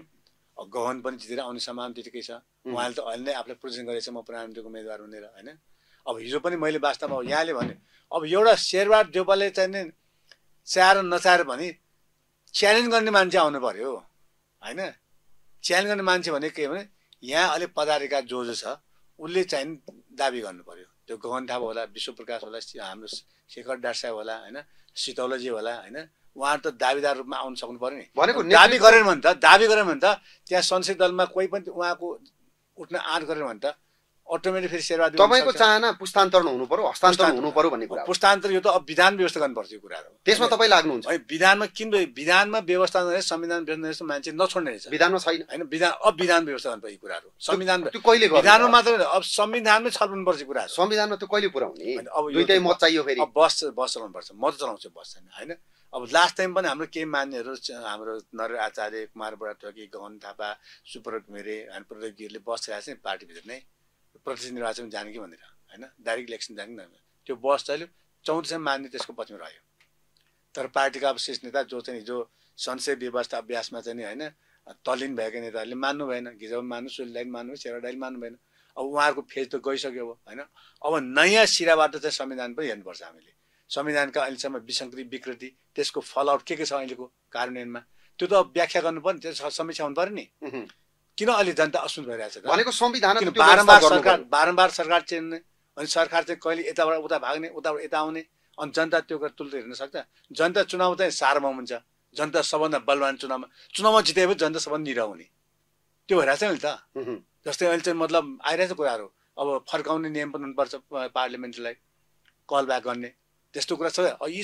गहन पनि जितेर आउने सम्भावना त्यतिकै छ उहाँले त अहिले नै आफूलाई प्रोजेक्ट गरेको छ म प्रधानमन्त्रीको उम्मेदवार हुनेर होइन अब हिजो पनि मैले वास्तवमा यहाँले भने अब एउटा शेरबार देवालले चाहिँ चाहेर नचाहेर भने च्यालेन्ज गर्ने मान्छे आउनु पऱ्यो होइन च्यालेन्ज गर्ने मान्छे भने के भने यहाँ अलिक पदारिका जो जो छ उसले चाहिँ दाबी गर्नु पर्यो त्यो गगन थापा होला विश्व प्रकाश होला हाम्रो शेखर डार साहब होला होइन सितौलाजी होला होइन उहाँहरू त दावीदार रूपमा आउन सक्नु पऱ्यो नि भनेको दाबी गरेन भने त दाबी गरेन भने त त्यहाँ संसदीय दलमा कोही पनि उहाँको उठ्न आँट गरेन भने त अटोमेटिक फेरि सेवा तपाईँको चाहना पुस्तान्तरण हुनु पर्यो हस्तान्तरण हुनु पर्यो भन्ने कुरा पुस्तान्तर यो त अब विधान व्यवस्था गर्नुपर्छ यो कुराहरू त्यसमा तपाईँ लाग्नुहुन्छ है विधानमा किन विधानमा व्यवस्था संविधान जस्तो मान्छे नछोड्ने रहेछ विधानमा छैन होइन विधान अब विधान व्यवस्था गर्नुपर्छ यो कुराहरू संविधान त्यो कहिले विधानमा मात्र अब संविधानमै छल्नुपर्छ यो कुरा संविधानमा त्यो कहिले पुऱ्याउने अब दुइटै मत चाहियो फेरि बस बस चलाउनुपर्छ म त चलाउँछु बस छैन होइन अब लास्ट टाइम पनि हाम्रो केही मान्यहरू हाम्रो नर आचार्य कुमार ठोकी गगन थापा सुप्रत मेरे हामी प्रदीप गिरीले बसिरहेको छ नि पार्टीभित्र नै प्रतिनिधि निर्वाचन जाने कि भनेर होइन डाइरेक्ट इलेक्सन जाने कि त्यो बस चल्यो चौधसम्म मान्ने त्यसको पछिमा रह्यो तर पार्टीका अब शीर्ष नेता जो चाहिँ हिजो संसदीय व्यवस्था अभ्यासमा चाहिँ होइन तलिन भएका नेताहरूले मान्नु भएन घिजाउ मान्नु सुलडाइल मान्नु डाइल मान्नु भएन अब उहाँहरूको फेज त गइसक्यो अब होइन अब नयाँ सिराबाट चाहिँ संविधान पनि हेर्नुपर्छ हामीले संविधानका अहिलेसम्म विसङ्कृति विकृति त्यसको फलआउट के के छ अहिलेको कार्यान्वयनमा त्यो त व्याख्या गर्नु पर्ने त्यो समीक्षा हुनु पऱ्यो नि किन अहिले जनता असुन्त भइरहेछ भनेको संविधान बारम्बार सरकार बारम्बार सरकार चेन्ने अनि सरकार चाहिँ कहिले यताबाट उता भाग्ने उताबाट यता आउने अनि जनता त्यो गरेर तुलत हेर्न सक्छ जनता चुनाव चाहिँ सारमा हुन्छ जनता सबभन्दा बलवान चुनावमा चुनावमा जिते पनि जनता सबभन्दा निर हुने त्यो भइरहेछ नि त जस्तै अहिले चाहिँ मतलब आइरहेछ कुराहरू अब फर्काउने नियम पनि हुनुपर्छ पार्लियामेन्टलाई कल ब्याक गर्ने त्यस्तो कुरा छ यी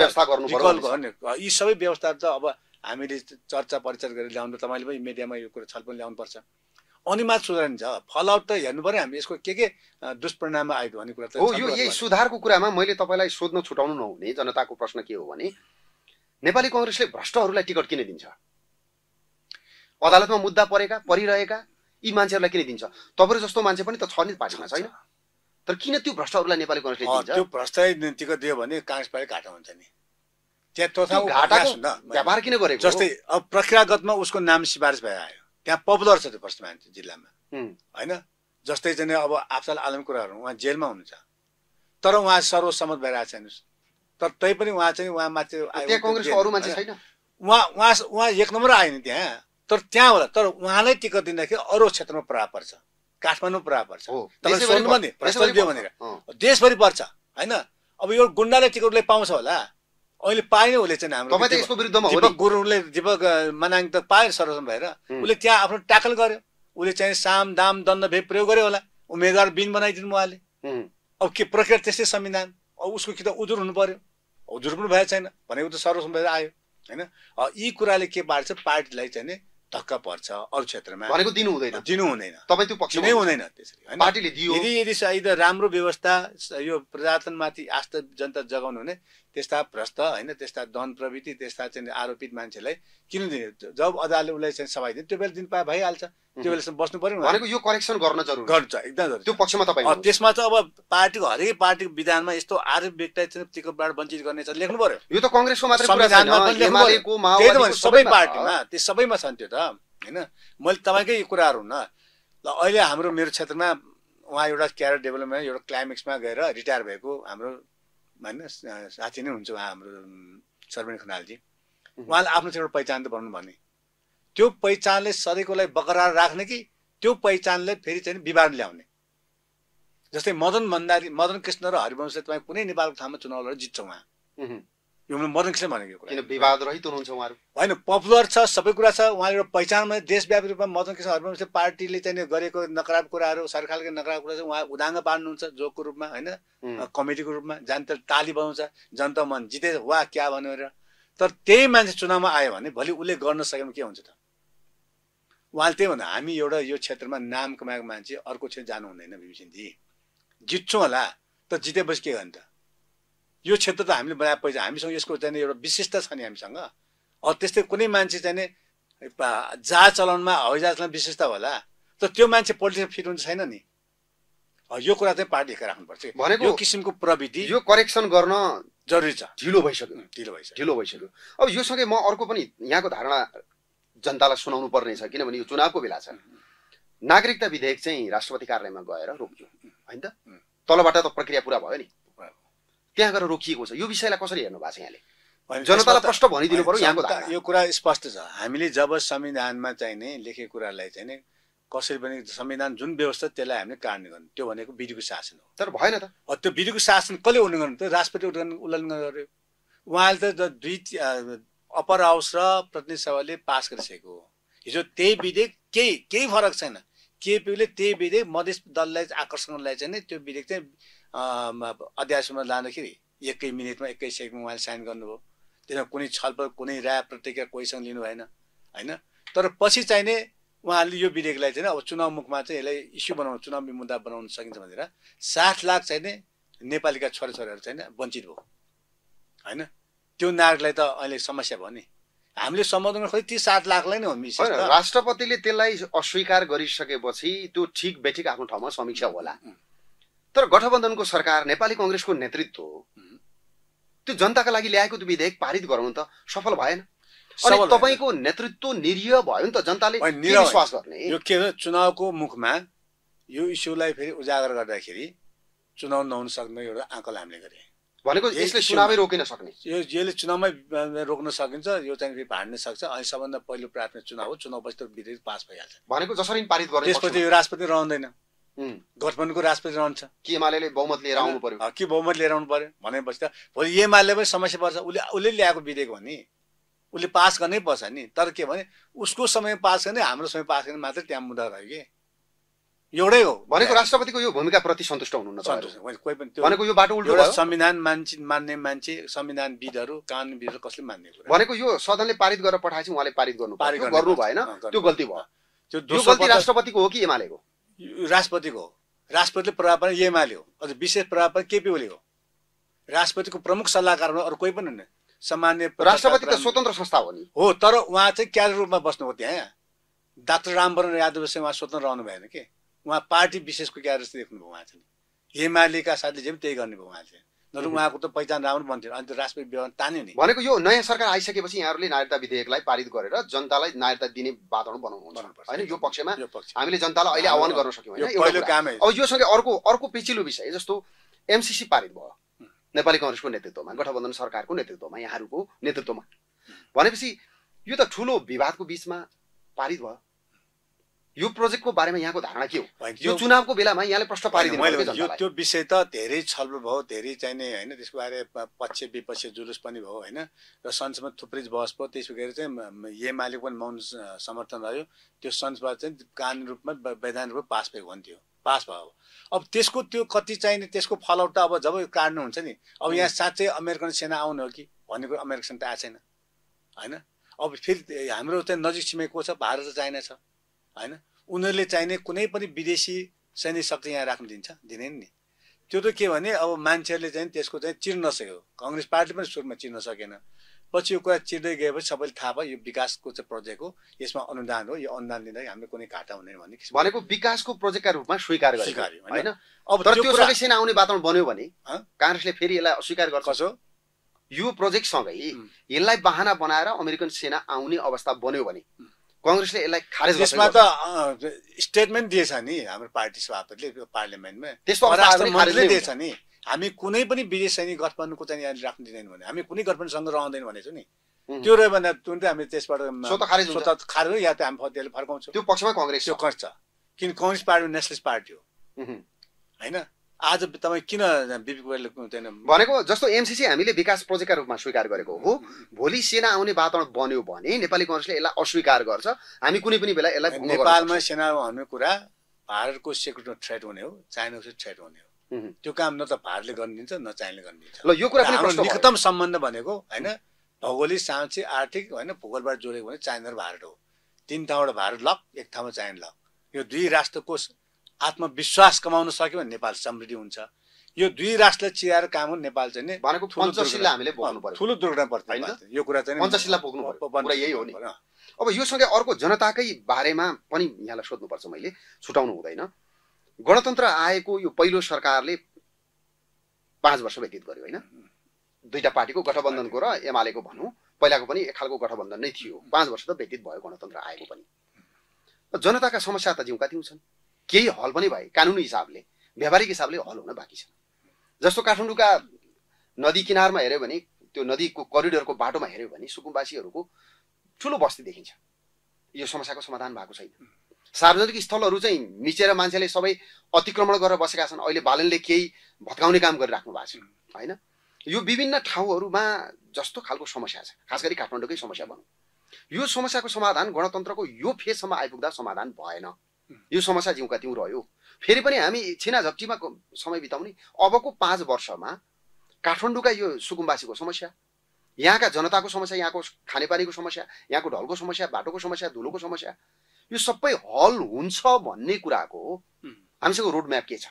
व्यवस्था गर्नु यी सबै व्यवस्था त अब हामीले चर्चा परिचर्चा गरेर ल्याउनु तपाईँले पनि मिडियामा यो कुरो छलफल ल्याउनुपर्छ मात्र मात्र छ फलआउट त हेर्नु पऱ्यो हामी यसको के के दुष्परिणाम आयो भन्ने कुरा त हो यो यही सुधारको कुरामा मैले तपाईँलाई सोध्न छुटाउनु नहुने जनताको प्रश्न के हो भने नेपाली कङ्ग्रेसले भ्रष्टहरूलाई टिकट किन दिन्छ अदालतमा मुद्दा परेका परिरहेका यी मान्छेहरूलाई किन दिन्छ तपाईँहरू जस्तो मान्छे पनि त छ नि पार्टीमा छैन तर किन त्यो भ्रष्टहरूलाई नेपाली कङ्ग्रेसले त्यो भ्रष्ट टिकट दियो भने काङ्ग्रेस पार्टी घाटा हुन्छ नि व्यापार किन गरेको जस्तै अब प्रक्रियागतमा उसको नाम सिफारिस भएर आयो त्यहाँ पपुलर छ त्यो पश्चिम जिल्लामा होइन जस्तै चाहिँ अब आफसाल आलम कुराहरू उहाँ जेलमा हुनुहुन्छ तर उहाँ सर्वसम्मत भइरहेको छ हेर्नुहोस् तर पनि उहाँ चाहिँ उहाँ माथि उहाँ उहाँ उहाँ एक नम्बर आयो नि त्यहाँ तर त्यहाँ होला तर उहाँलाई टिकट दिँदाखेरि अरू क्षेत्रमा प्रभाव पर्छ काठमाडौँ प्रभाव पर्छ भनेर देशभरि पर्छ होइन अब यो गुन्डाले टिकटले पाउँछ होला अहिले पाएन उसले चाहिँ हाम्रो तपाईँ यसको विरुद्धमा हो गुरुङले दीपक मनाङ त पाएन सर्वसम्म भएर उसले त्यहाँ आफ्नो ट्याकल गर्यो उसले चाहिँ साम दाम दण्ड भेद प्रयोग गर्यो होला उम्मेदवार बिन बनाइदिनु उहाँले अब के प्रक्रिया त्यस्तै संविधान अब उसको कि त उजुर हुनु पर्यो उजुर पनि भएको छैन भनेको त सर्वसम्म भएर आयो होइन यी कुराले के पार्छ पार्टीलाई चाहिँ धक्का पर्छ अरू क्षेत्रमा भनेको दिनु हुँदैन दिनु हुँदैन तपाईँ त्यो पक्ष नै हुँदैन त्यसरी पार्टीले दियो यदि यदि राम्रो व्यवस्था यो प्रजातन्त्रमाथि आस्था जनता जगाउनु हुने त्यस्ता भ्रष्ट होइन त्यस्ता दन प्रवृत्ति त्यस्ता चाहिँ आरोपित मान्छेलाई किन दिने जब अदालतले उसलाई चाहिँ सभा दिने त्यो बेला दिन पा भइहाल्छ त्यो बेलासम्म बस्नु पऱ्यो भनेको यो करेक्सन गर्न जरुरी गर्छ एकदम त्यो पक्षमा तपाईँ त्यसमा चाहिँ अब पार्टीको हरेक पार्टीको विधानमा यस्तो आरोप व्यक्ति चाहिँ टिकटबाट वञ्चित गर्ने छ लेख्नु पऱ्यो यो त कङ्ग्रेसको मात्रै सबै पार्टीमा त्यो सबैमा छन् त्यो त होइन मैले तपाईँकै कुराहरू हुन्न ल अहिले हाम्रो मेरो क्षेत्रमा उहाँ एउटा क्यारियर डेभलपमेन्ट एउटा क्लाइमेक्समा गएर रिटायर भएको हाम्रो होइन साथी नै हुनुहुन्छ उहाँ हाम्रो सर्वेन खनालजी उहाँले आफ्नो चाहिँ एउटा पहिचान त बनाउनु भने त्यो पहिचानले सधैँकोलाई बकरार राख्ने कि त्यो पहिचानले फेरि चाहिँ विवाद ल्याउने जस्तै मदन भण्डारी मदन कृष्ण र हरिवंशले तपाईँ कुनै नेपालको ठाउँमा चुनाव लडेर जित्छ उहाँ यो मदन किसिमले भनेको विवाद रहित हुनुहुन्छ उहाँहरू होइन पपुलर छ सबै कुरा छ उहाँले एउटा पहिचानमा देशव्यापी रूपमा मदन किसिम हरिवंशले पार्टीले चाहिँ गरेको नकारात्मक कुराहरू सरकारले नकारात्मक कुरा चाहिँ उहाँ उदाङ्ग पार्नुहुन्छ जोकको रूपमा होइन कमिटीको रूपमा जनता ताली बनाउँछ जनता मन जिते वा क्या भनेर तर त्यही मान्छे चुनावमा आयो भने भोलि उसले गर्न सकेमा के हुन्छ त उहाँले त्यही भन्दा हामी एउटा यो क्षेत्रमा नाम कमाएको मान्छे अर्को क्षेत्र जानु हुँदैन भीमसिंहजी जित्छौँ होला तर जितेपछि के गर्ने त यो क्षेत्र त हामीले बनाए पैसा हामीसँग यसको चाहिँ एउटा विशेषता छ नि हामीसँग त्यस्तै कुनै मान्छे चाहिँ जहाज चलाउनमा हवाईजहाज चलाउनु विशेषता होला तर त्यो मान्छे पोलिटिक्समा फिट हुन्छ छैन नि यो कुरा चाहिँ पार्टी लेखेर राख्नुपर्छ भनेको यो किसिमको प्रविधि यो करेक्सन गर्न जरुरी छ ढिलो भइसक्यो ढिलो भइसक्यो ढिलो भइसक्यो अब यो सँगै म अर्को पनि यहाँको धारणा जनतालाई सुनाउनु पर्ने छ किनभने यो चुनावको बेला छ नागरिकता विधेयक चाहिँ राष्ट्रपति कार्यालयमा गएर रोक्छु होइन त तलबाट त प्रक्रिया पुरा भयो नि त्यहाँ गएर रोकिएको छ यो विषयलाई कसरी हेर्नु भएको छ यहाँले जनतालाई प्रष्ट भनिदिनु पर्यो यहाँको यो कुरा स्पष्ट छ हामीले जब संविधानमा चाहिने लेखेको कुरालाई चाहिने कसरी पनि संविधान जुन व्यवस्था त्यसलाई हामीले कारण गर्नु त्यो भनेको विधिको शासन हो तर भएन त त्यो विधिको शासन कसले उल्लङ्घन त राष्ट्रपति उल्लङ्घन उल्लङ्घन गर्यो उहाँले त दुई अपर हाउस र प्रतिनिधि सभाले पास गरिसकेको हो हिजो त्यही विधेयक केही केही फरक छैन केपीले त्यही विधेयक मधेस दललाई आकर्षणलाई चाहिँ त्यो विधेयक चाहिँ अध्यासमा लाँदाखेरि एकै मिनटमा एकै सेकेन्डमा उहाँले साइन गर्नुभयो त्यसमा कुनै छलफल कुनै राय प्रतिक्रिया कोहीसँग लिनु भएन होइन तर पछि चाहिने उहाँहरूले यो विधेयकलाई चाहिँ अब चुनाव मुखमा चाहिँ यसलाई इस्यु बनाउनु चुनावी मुद्दा बनाउन सकिन्छ भनेर सात लाख चाहिँ चाहिने नेपालीका छोराछोरीहरू चाहिँ वञ्चित भयो होइन त्यो नागरिकलाई त अहिले समस्या भयो नि हामीले सम्बोधन खोइ ती सात लाखलाई नै हो मिस राष्ट्रपतिले त्यसलाई अस्वीकार गरिसकेपछि त्यो ठिक बेठिक आफ्नो ठाउँमा समीक्षा होला तर गठबन्धनको सरकार नेपाली कङ्ग्रेसको नेतृत्व त्यो जनताका लागि ल्याएको त्यो विधेयक पारित गराउनु त सफल भएन अनि तपाईँको नेतृत्व निरीह भयो नि त जनताले विश्वास गर्ने यो के हो चुनावको मुखमा यो इस्युलाई फेरि उजागर गर्दाखेरि चुनाव नहुन सक्ने एउटा आँकल हामीले गरे भनेको यसले चुनावै रोकिन सक्ने यो यसले चुनावमै रोक्न सकिन्छ यो चाहिँ फेरि भाँड्न सक्छ अनि सबभन्दा पहिलो प्राथमिक चुनाव हो चुनाव पछि त विधेयक पास भइहाल्छ भनेको जसरी पारित गर्ने त्यसपछि यो राष्ट्रपति रहँदैन गठबन्धनको राष्ट्रपति रहन्छ कि एमाले बहुमत लिएर आउनु पर्यो के बहुमत लिएर आउनु पर्यो भनेपछि त भोलि एमाले पनि समस्या पर्छ उसले उसले ल्याएको विधेयक हो नि उसले पास गर्नै पर्छ नि तर के भने उसको समय पास गर्ने हाम्रो समय पास गर्ने मात्रै त्यहाँ मुद्दा रह्यो कि एउटै हो भनेको राष्ट्रपतिको यो भूमिका प्रति सन्तुष्ट हुनुहुन्छ कोही पनि भनेको यो बाटो उल्टो संविधान मान्छे मान्ने मान्छे संविधानविदहरू कानुनविदहरू कसले मान्ने भनेको यो सदनले पारित गरेर पठाएपछि उहाँले पारित गर्नु पारित गर्नु भएन त्यो गल्ती भयो त्यो गल्ती राष्ट्रपतिको हो कि एमालेको राष्ट्रपतिको हो राष्ट्रपतिले प्रभाव पार्ने एमाले हो अझ विशेष प्रावधान केपी ओली हो राष्ट्रपतिको प्रमुख सल्लाहकार अरू कोही पनि होइन सामान्य राष्ट्रपति त स्वतन्त्र संस्था हो नि हो तर उहाँ चाहिँ क्यारे रूपमा बस्नुभयो त्यहाँ डाक्टर रामवरण यादव चाहिँ उहाँ स्वतन्त्र रहनु भएन कि उहाँ पार्टी विशेषको क्यारे देख्नुभयो उहाँ चाहिँ एमालेका साथले जे पनि त्यही गर्नुभयो उहाँ चाहिँ नत्र उहाँको त पहिचान राम्रो बन्थ्यो अन्त राष्ट्रिय व्यवहार तान्यो नि भनेको यो नयाँ सरकार आइसकेपछि यहाँहरूले नागरिकता विधेयकलाई पारित गरेर जनतालाई नागरिकता दिने वातावरण बनाउनु होइन यो पक्षमा हामीले जनतालाई अहिले आह्वान गर्न सक्यौँ होइन अब सँगै अर्को अर्को पेचिलो विषय जस्तो एमसिसी पारित भयो नेपाली कङ्ग्रेसको नेतृत्वमा गठबन्धन सरकारको नेतृत्वमा यहाँहरूको नेतृत्वमा भनेपछि यो त ठुलो विवादको बिचमा पारित भयो यो प्रोजेक्टको बारेमा यहाँको धारणा के हो यो चुनावको बेलामा यहाँले प्रश्न पारिदिनु यो त्यो विषय त धेरै छलफल भयो धेरै चाहिने होइन त्यसको बारे पक्ष विपक्ष जुलुस पनि भयो होइन र संसदमा थुप्रै बहस भयो त्यसो गरेर चाहिँ एमाले पनि मौन समर्थन रह्यो त्यो संसदबाट चाहिँ कानुन रूपमा वैधानिक रूपमा पास भएको हुन्थ्यो पास भयो अब त्यसको त्यो कति चाहिने त्यसको फलआउट त अब जब काट्नु हुन्छ नि अब यहाँ साँच्चै अमेरिकन सेना आउनु हो कि भन्ने कुरो अमेरिकन त आएको छैन होइन अब फेरि हाम्रो चाहिँ नजिक छिमेकी को छ भारत र चाइना छ होइन उनीहरूले चाहिने कुनै पनि विदेशी सैनिक शक्ति यहाँ राख्नु दिन्छ दिने नि त्यो त के भने अब मान्छेहरूले चाहिँ त्यसको चाहिँ चिर्न सक्यो कङ्ग्रेस पार्टी पनि सुरुमा चिर्न सकेन पछि यो कुरा चिर्दै गएपछि सबैले थाहा भयो यो विकासको चाहिँ प्रोजेक्ट हो यसमा अनुदान हो यो अनुदान लिँदाखेरि हामीले कुनै घाटा हुँदैन भन्ने भनेको विकासको प्रोजेक्टका रूपमा स्वीकार गरेको होइन अब सेना आउने वातावरण बन्यो भने काङ्ग्रेसले फेरि यसलाई अस्वीकार गर्छ यो प्रोजेक्टसँगै यसलाई बाहना बनाएर अमेरिकन सेना आउने अवस्था बन्यो भने कङ्ग्रेसले यसलाई खारेज त्यसमा त स्टेटमेन्ट दिएछ नि हाम्रो पार्टी सभापतिले पार्लियामेन्टमा त्यसको दिएछ नि हामी कुनै पनि विदेश चाहिँ गठबन्धनको चाहिँ यहाँ राख्नु दिँदैन भने हामी कुनै गठबन्धनसँग रहँदैन भनेको छु नि त्यो रह्यो भने तुरन्तै हामी त्यसबाट खारेज या त हामी त्यसले फर्काउँछौँ त्यो पक्षमा कङ्ग्रेस त्यो किन कङ्ग्रेस पार्टी नेसनलिस्ट पार्टी हो होइन आज तपाईँ किन बिपी कोइराले भनेको जस्तो एमसिसी हामीले विकास प्रोजेक्टका रूपमा स्वीकार गरेको हो भोलि सेना आउने वातावरण बन्यो भने नेपाली कङ्ग्रेसले यसलाई अस्वीकार गर्छ हामी कुनै पनि बेला यसलाई नेपालमा सेना भन्ने कुरा भारतको सेक्युरिटी थ्रेट हुने हो चाइनाको थ्रेट हुने हो त्यो काम न त भारतले गरिदिन्छ न चाइनाले गरिदिन्छ ल यो कुरा पनि सम्बन्ध भनेको होइन भौगोलिक सांस्कृतिक आर्थिक होइन भूगोलबाट जोडेको भने चाइना र भारत हो तिन ठाउँबाट भारत लक एक ठाउँमा चाइना लक यो दुई राष्ट्रको आत्मविश्वास कमाउन सक्यो भने नेपाल समृद्धि हुन्छ यो दुई राष्ट्रले चिराएर काम हो नेपाल चाहिँ भनेको पञ्चशिला हामीले बोक्नु पर्यो ठुलो दुर्घटना पर्थ्यो यो कुरा चाहिँ पञ्चशिला बोक्नु पर्यो यही हो नि अब यो सँगै अर्को जनताकै बारेमा पनि यहाँलाई सोध्नुपर्छ मैले छुटाउनु हुँदैन गणतन्त्र आएको यो पहिलो सरकारले पाँच वर्ष व्यतीत गर्यो होइन दुईवटा पार्टीको गठबन्धनको र एमालेको भनौँ पहिलाको पनि एक खालको गठबन्धन नै थियो पाँच वर्ष त व्यतीत भयो गणतन्त्र आएको पनि जनताका समस्या त जिउका छन् केही हल पनि भए कानुनी हिसाबले व्यावहारिक हिसाबले हल हुन बाँकी छ जस्तो काठमाडौँका नदी किनारमा हेऱ्यो भने त्यो नदीको करिडोरको बाटोमा हेऱ्यो भने सुकुम्बासीहरूको ठुलो बस्ती देखिन्छ यो समस्याको समाधान भएको छैन सार्वजनिक स्थलहरू चाहिँ मिचेर मान्छेले सबै अतिक्रमण गरेर बसेका छन् अहिले बालनले केही भत्काउने काम गरिराख्नु भएको छ होइन यो विभिन्न ठाउँहरूमा जस्तो खालको समस्या छ खास गरी काठमाडौँकै समस्या भनौँ यो समस्याको समाधान गणतन्त्रको यो फेजसम्म आइपुग्दा समाधान भएन यो समस्या जिउका त्यहीँ रह्यो फेरि पनि हामी छिनाझप्टीमा समय बिताउने अबको पाँच वर्षमा काठमाडौँका यो सुकुम्बासीको समस्या यहाँका जनताको समस्या यहाँको खानेपानीको समस्या यहाँको ढलको समस्या बाटोको समस्या धुलोको समस्या यो सबै हल हुन्छ भन्ने कुराको हामीसँग रोड म्याप के छ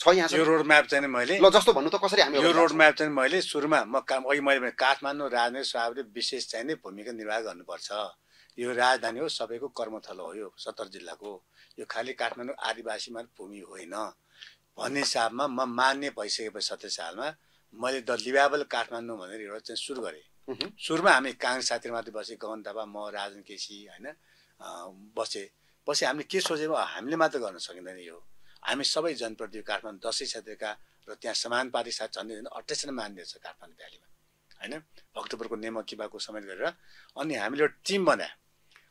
छ यो रोड म्याप चाहिँ मैले ल जस्तो भन्नु त कसरी हामी यो रोड म्याप चाहिँ मैले सुरुमा म काम अघि मैले काठमाडौँ राजनीति स्वाभाविक विशेष चाहिँ नै भूमिका निर्वाह गर्नुपर्छ यो राजधानी हो सबैको कर्मथलो हो यो सत्र जिल्लाको यो खालि काठमाडौँ आदिवासीमा भूमि होइन भन्ने हिसाबमा म मान्य भइसकेपछि सत्र सालमा मैले द लिभाबल काठमाडौँ भनेर एउटा चाहिँ सुरु गरेँ सुरुमा हामी काङ्ग्रेस साथीहरूमाथि बसेँ गगन थापा म राजन केसी होइन बसेँ पछि हामीले के सोच्यौँ हामीले मात्र गर्न सकिँदैन यो हामी सबै जनप्रति काठमाडौँ दसैँ क्षेत्रका र त्यहाँ समान पार्टी साथ झन्डै झन्डै अठाइसजना मान्य छ काठमाडौँ भ्यालीमा होइन भक्तपुरको नेमकिबाको समेत गरेर अनि हामीले एउटा टिम बनायौँ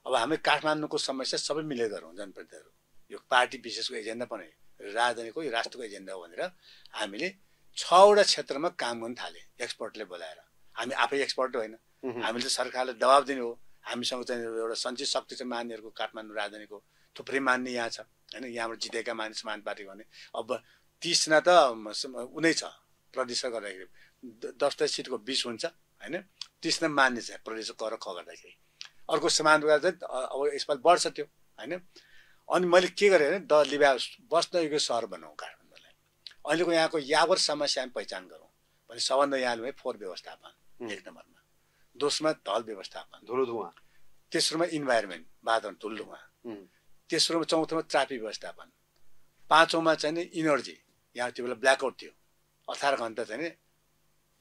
अब हामी काठमाडौँको समस्या सबै मिलेर गरौँ जनप्रतिनिधिहरू यो पार्टी विशेषको एजेन्डा पनि राजधानीको यो राष्ट्रको एजेन्डा हो भनेर हामीले छवटा क्षेत्रमा काम गर्नु थाले एक्सपर्टले बोलाएर हामी आफै एक्सपर्ट होइन हामीले सरकारले दबाब दिने हो हामीसँग चाहिँ एउटा सञ्चित शक्ति छ मान्नेहरूको काठमाडौँ राजधानीको थुप्रै मान्ने यहाँ छ होइन यहाँबाट जितेका मानिस मान पार्टी भने अब तिसजना त उनै छ प्रदेश गर्दाखेरि दस दस सिटको बिस हुन्छ होइन तिसजना मान्ने छ प्रदेश कर गर्दाखेरि अर्को सामान चाहिँ अब यसपालि बढ्छ त्यो होइन अनि मैले के गरेँ भने द लिभ्या बस्न योग्य सहर बनाउँ काठमाडौँलाई अहिलेको यहाँको यावर समस्या हामी पहिचान गरौँ भने सबभन्दा यहाँले फोहोर व्यवस्थापन एक नम्बरमा दोस्रोमा धल व्यवस्थापन धुलो धुवा तेस्रोमा इन्भाइरोमेन्ट वातावरण धुलो धुवा तेस्रोमा चौथोमा ट्राफिक व्यवस्थापन पाँचौँमा चाहिँ इनर्जी यहाँ त्यो बेला ब्ल्याकआउट थियो अठार घन्टा चाहिँ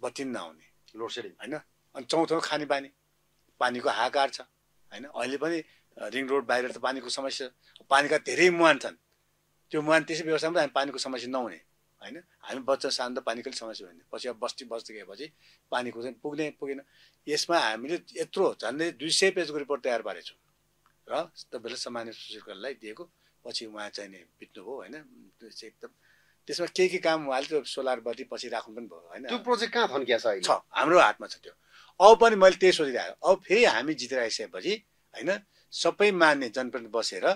बत्ती नआउने लोड सेडिङ होइन अनि चौथोमा खाने पानी पानीको हाकार छ होइन अहिले पनि रिङ रोड बाहिर त पानीको समस्या पानीका धेरै मुहान छन् त्यो मुहान त्यसै व्यवस्था पनि हामी पानीको समस्या नहुने होइन हामी बच्चा सानो त पानीको समस्या हुने पछि अब बस्ती बस्ती गएपछि पानीको चाहिँ पुग्ने पुगेन यसमा हामीले यत्रो झन्डै दुई सय पेजको रिपोर्ट तयार पारेको छौँ र तपाईँले सामान्य सुशीलकरलाई दिएको पछि उहाँ चाहिने बित्नुभयो होइन एकदम त्यसमा के के काम उहाँले त्यो सोलर बत्ती पछि राख्नु पनि भयो होइन त्यो प्रोजेक्ट कहाँ फन्किया छ हाम्रो हातमा छ त्यो अब पनि मैले त्यही सोचिरहेको अब फेरि हामी जितेर आइसकेपछि होइन सबै मान्ने जनप्रति बसेर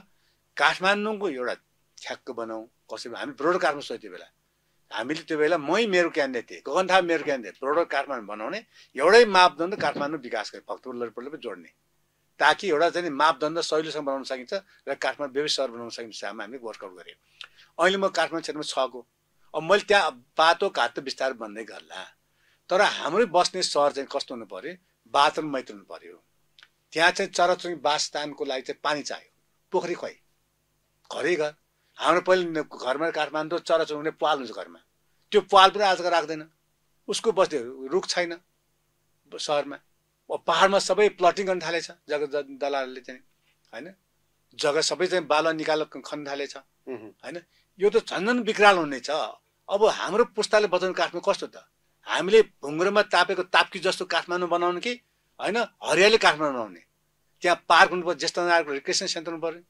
काठमाडौँको एउटा ठ्याक्क बनाउँ कसरी हामी ब्रोडर काठमाडौँ छ त्यो बेला हामीले त्यो बेला मै मेरो क्यान्डिडेट थिएँ गगन थापा मेरो क्यान्डिडेट ब्रोडर काठमाडौँ बनाउने एउटै मापदण्ड काठमाडौँ विकास भक्तपुर गर्ने पनि जोड्ने ताकि एउटा चाहिँ मापदण्ड सहिलोसँग बनाउन सकिन्छ र काठमाडौँ व्यवसाय सहर बनाउन सकिन्छ हिसाबमा हामीले वर्कआउट गऱ्यौँ अहिले म काठमाडौँ क्षेत्रमा छ छको अब मैले त्यहाँ बाटो घाट त बिस्तारै बन्दै गर्ला तर हाम्रै बस्ने सहर चाहिँ कस्तो हुनु पऱ्यो बाथरुम मैत्र हुनु पऱ्यो त्यहाँ चाहिँ चराचुरी बासस्थानको लागि चाहिँ पानी चाहियो पोखरी खुवाई घरै घर हाम्रो पहिले घरमा काठमाडौँ चराचुरुङ्गीले पाल हुन्छ घरमा त्यो पाल पनि आजको राख्दैन उसको बस्ती रुख छैन सहरमा पाहाडमा सबै प्लटिङ गर्न थालेछ जग्गा दलालले चाहिँ होइन जग्गा सबै चाहिँ बालुवा निकाल खन्न थालेछ होइन यो त झन् झन् विकराल हुनेछ अब हाम्रो पुस्ताले बचाउने काठमा कस्तो त हामीले भुङ्ग्रोमा तापेको तापकी जस्तो काठमाडौँ बनाउने कि होइन हरियाली काठमाडौँ बनाउने त्यहाँ पार्क हुनु पऱ्यो ज्येष्ठ नागरिकको रिक्रेसन सेन्टर हुनु पऱ्यो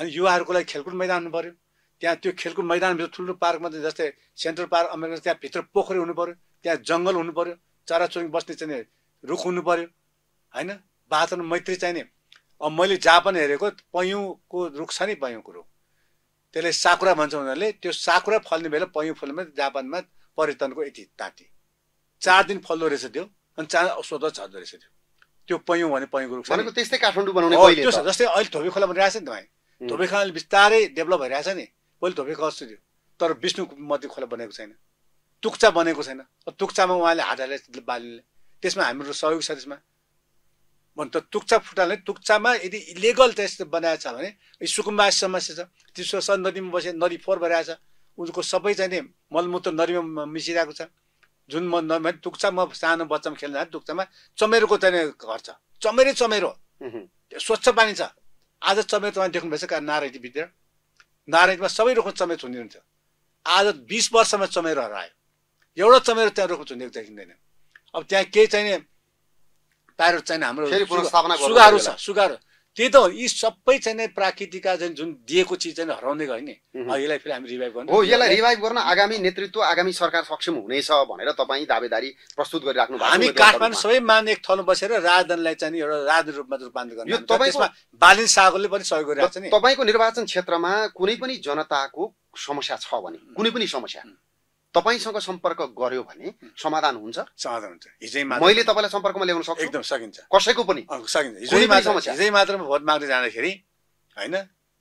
अनि युवाहरूको लागि खेलकुद मैदान हुनु पऱ्यो त्यहाँ त्यो खेलकुद मैदानभित्र ठुल्ठुलो पार्कमा जस्तै सेन्ट्रल पार्क अमेरिका भित्र पोखरी हुनु पऱ्यो त्यहाँ जङ्गल हुनु पऱ्यो चराचुरुङ बस्ने चाहिने रुख हुनु पऱ्यो होइन वातावरण मैत्री चाहिने अब मैले जापान हेरेको पैँको रुख छ नि पयौँको रुख त्यसले साकुरा भन्छ उनीहरूले त्यो साकुरा फल्ने बेला पैँ फुल्ने जापानमा पर्यटनको यति ताती चार दिन फल्दो रहेछ त्यो अनि चार स्वतः छर्दो रहेछ त्यो त्यो पयौँ भने पयौँको रुख भनेको त्यस्तै काठमाडौँ बनाउने त्यो जस्तै अहिले धोबी खोला बनिरहेको छ नि तपाईँ धोबी खोलाले बिस्तारै डेभलप भइरहेछ नि पहिले धोबी खोला जस्तो थियो तर विष्णु मध्ये खोला बनेको छैन तुक्चा बनेको छैन तुक्चामा उहाँले हात हाले बालिने त्यसमा हाम्रो सहयोग छ त्यसमा भन्नु त तुक्चा फुटाले तुक्चामा यदि इलिगल त्यस्तो छ भने सुकुम्बा समस्या छ त्यसो नदीमा बसेर नदी फोहोर भइरहेछ उनको सबै चाहिँ मलमूत्र नदीमा मिसिरहेको छ जुन म न दुख्छ म सानो बच्चामा खेल्न जाँदा दुख्छमा चमेरोको चाहिँ घर छ चमेरै चमेरो स्वच्छ पानी छ आज चमेरो तपाईँ देख्नुभएछ नारायणी विद्या नारायणमा सबै रुखमा चमेर हुन्छ आज बिस वर्षमा चमेरोहरू आयो एउटा चमेरो त्यहाँ रुख चुनेको देखिँदैन अब त्यहाँ केही चाहिने प्यारो चाहिने हाम्रो सुगाहरू छ सुगाहरू त्यही त यी सबै चाहिँ नै चाहिँ जुन दिएको चिज चाहिँ हराउँदै गयो नि यसलाई फेरि हामी रिभाइभ गर्नु हो यसलाई रिभाइभ गर्न आगामी नेतृत्व आगामी सरकार सक्षम हुनेछ भनेर तपाईँ दावेदारी प्रस्तुत गरिराख्नु भएको हामी काठमाडौँ सबै मान एक थलो बसेर राजधानीलाई चाहिँ एउटा राजधानी रूपमा रूपान्तरण गर्नु त्यसमा बालिन सागरले पनि सहयोग गरिरहेको छ नि तपाईँको निर्वाचन क्षेत्रमा कुनै पनि जनताको समस्या छ भने कुनै पनि समस्या तपाईँसँग सम्पर्क गर्यो भने समाधान हुन्छ समाधान हुन्छ हिजै मैले तपाईँलाई सम्पर्कमा ल्याउन सक्छु एकदम सकिन्छ कसैको पनि सकिन्छ हिजै मात्रमा भोट माग्दै जाँदाखेरि होइन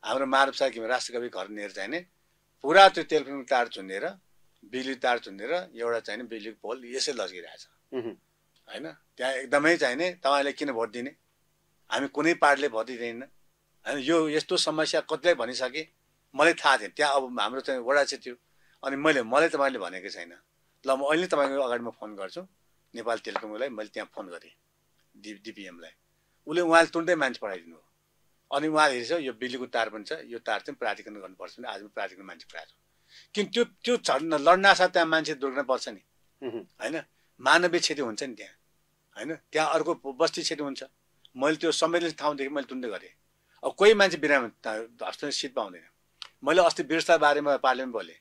हाम्रो मानव साथीमा राष्ट्रकवि घर चाहिँ चाहिने पुरा त्यो टेलिफोन तार चुनेर बिजुली तार चुनेर एउटा चाहिने बिजुलीको पोल यसै लस्किरहेछ होइन त्यहाँ एकदमै चाहिने तपाईँले किन भोट दिने हामी कुनै पार्टीले भोट दिँदैन होइन यो यस्तो समस्या कतिलाई भनिसके मलाई थाहा थिएन त्यहाँ अब हाम्रो चाहिँ वडा चाहिँ त्यो अनि मैले मलाई तपाईँले भनेको छैन ल म अहिले तपाईँको अगाडि म फोन गर्छु नेपाल टेलिकमलाई मैले त्यहाँ फोन गरेँ डि डिपिएमलाई उसले उहाँले तुरन्तै मान्छे पठाइदिनु हो अनि उहाँले हेर्छ यो बिजुलीको तार पनि छ यो तार चाहिँ प्राधिकरण गर्नुपर्छ भने आज पनि प्राधिकरण मान्छे पठाएर किन त्यो त्यो झन् लड्नासाथ त्यहाँ मान्छे दुर्घटना पर्छ नि होइन मानवीय क्षति हुन्छ नि त्यहाँ होइन त्यहाँ अर्को बस्ती क्षति हुन्छ मैले त्यो संवेदनशील ठाउँदेखि मैले तुरन्तै गरेँ अब कोही मान्छे बिरामी हस्पिटल सिट पाउँदैन मैले अस्ति बिरस्ता बारेमा पार्लियामेन्ट बोलेँ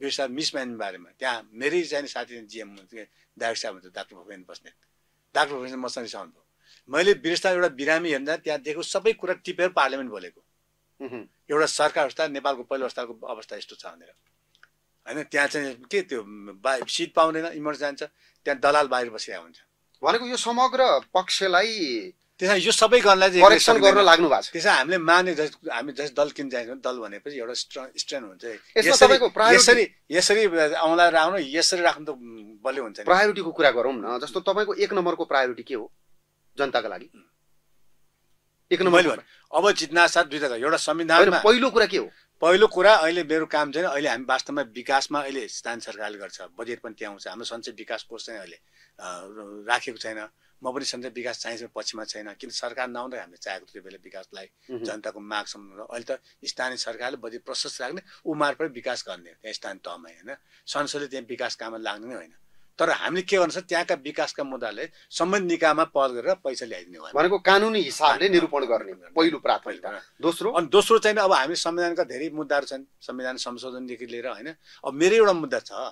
बेसार मिसम्यान बारेमा त्यहाँ मेरै चाहिँ साथी जिएम डाइरेक्ट साहब हुन्छ डाक्टर भूपेन बस्नेत डाक्टर भुपेन मसँग हुनुभयो मैले बिरस्ता एउटा बिरामी हेर्दा त्यहाँ दिएको सबै कुरा टिपेर पार्लियामेन्ट बोलेको एउटा सरकार अवस्था नेपालको पहिलो अवस्थाको अवस्था यस्तो छ भनेर होइन त्यहाँ चाहिँ के त्यो बा सिट पाउँदैन इमर्जेन्सी जान्छ त्यहाँ दलाल बाहिर बसिरहेको हुन्छ भनेको यो समग्र पक्षलाई त्यसमा यो सबै गर्नलाई चाहिँ करेक्सन गर्न लाग्नु भएको छ त्यसमा हामीले माने जस हामी जस दल किन जान्छ दल भनेपछि एउटा स्ट्रङ स्ट्रेन हुन्छ यसरी यसरी आउँदा राख्नु यसरी राख्नु त बलियो हुन्छ प्रायोरिटीको कुरा गरौँ न जस्तो तपाईँको एक नम्बरको प्रायोरिटी के हो जनताको लागि एक नम्बर अब जित्ना साथ जग्गा एउटा संविधानमा पहिलो कुरा के हो पहिलो कुरा अहिले मेरो काम छैन अहिले हामी वास्तवमा विकासमा अहिले स्थानीय सरकारले गर्छ बजेट पनि त्यहाँ आउँछ हाम्रो सञ्चय विकास कोष चाहिँ अहिले राखेको छैन म पनि सधैँ विकास चाहिन्छ पछिमा छैन किन सरकार नआउँदा हामीले चाहेको त्यो बेला विकासलाई जनताको माग सम्झाउनु अहिले त स्थानीय सरकारले बढी प्रशस्त राख्ने ऊ मार्फत विकास गर्ने हो त्यहाँ स्थानीय तहमै होइन संसदले त्यहाँ विकास काममा लाग्ने नै होइन तर हामीले के गर्नु त्यहाँका विकासका मुद्दाले सम्बन्धित निकायमा पहल गरेर पैसा ल्याइदिने हो भनेको कानुनी हिसाबले निरूपण गर्ने पहिलो प्राथमिकता दोस्रो अनि दोस्रो चाहिँ अब हामी संविधानका धेरै मुद्दाहरू छन् संविधान संशोधनदेखि लिएर होइन अब मेरो एउटा मुद्दा छ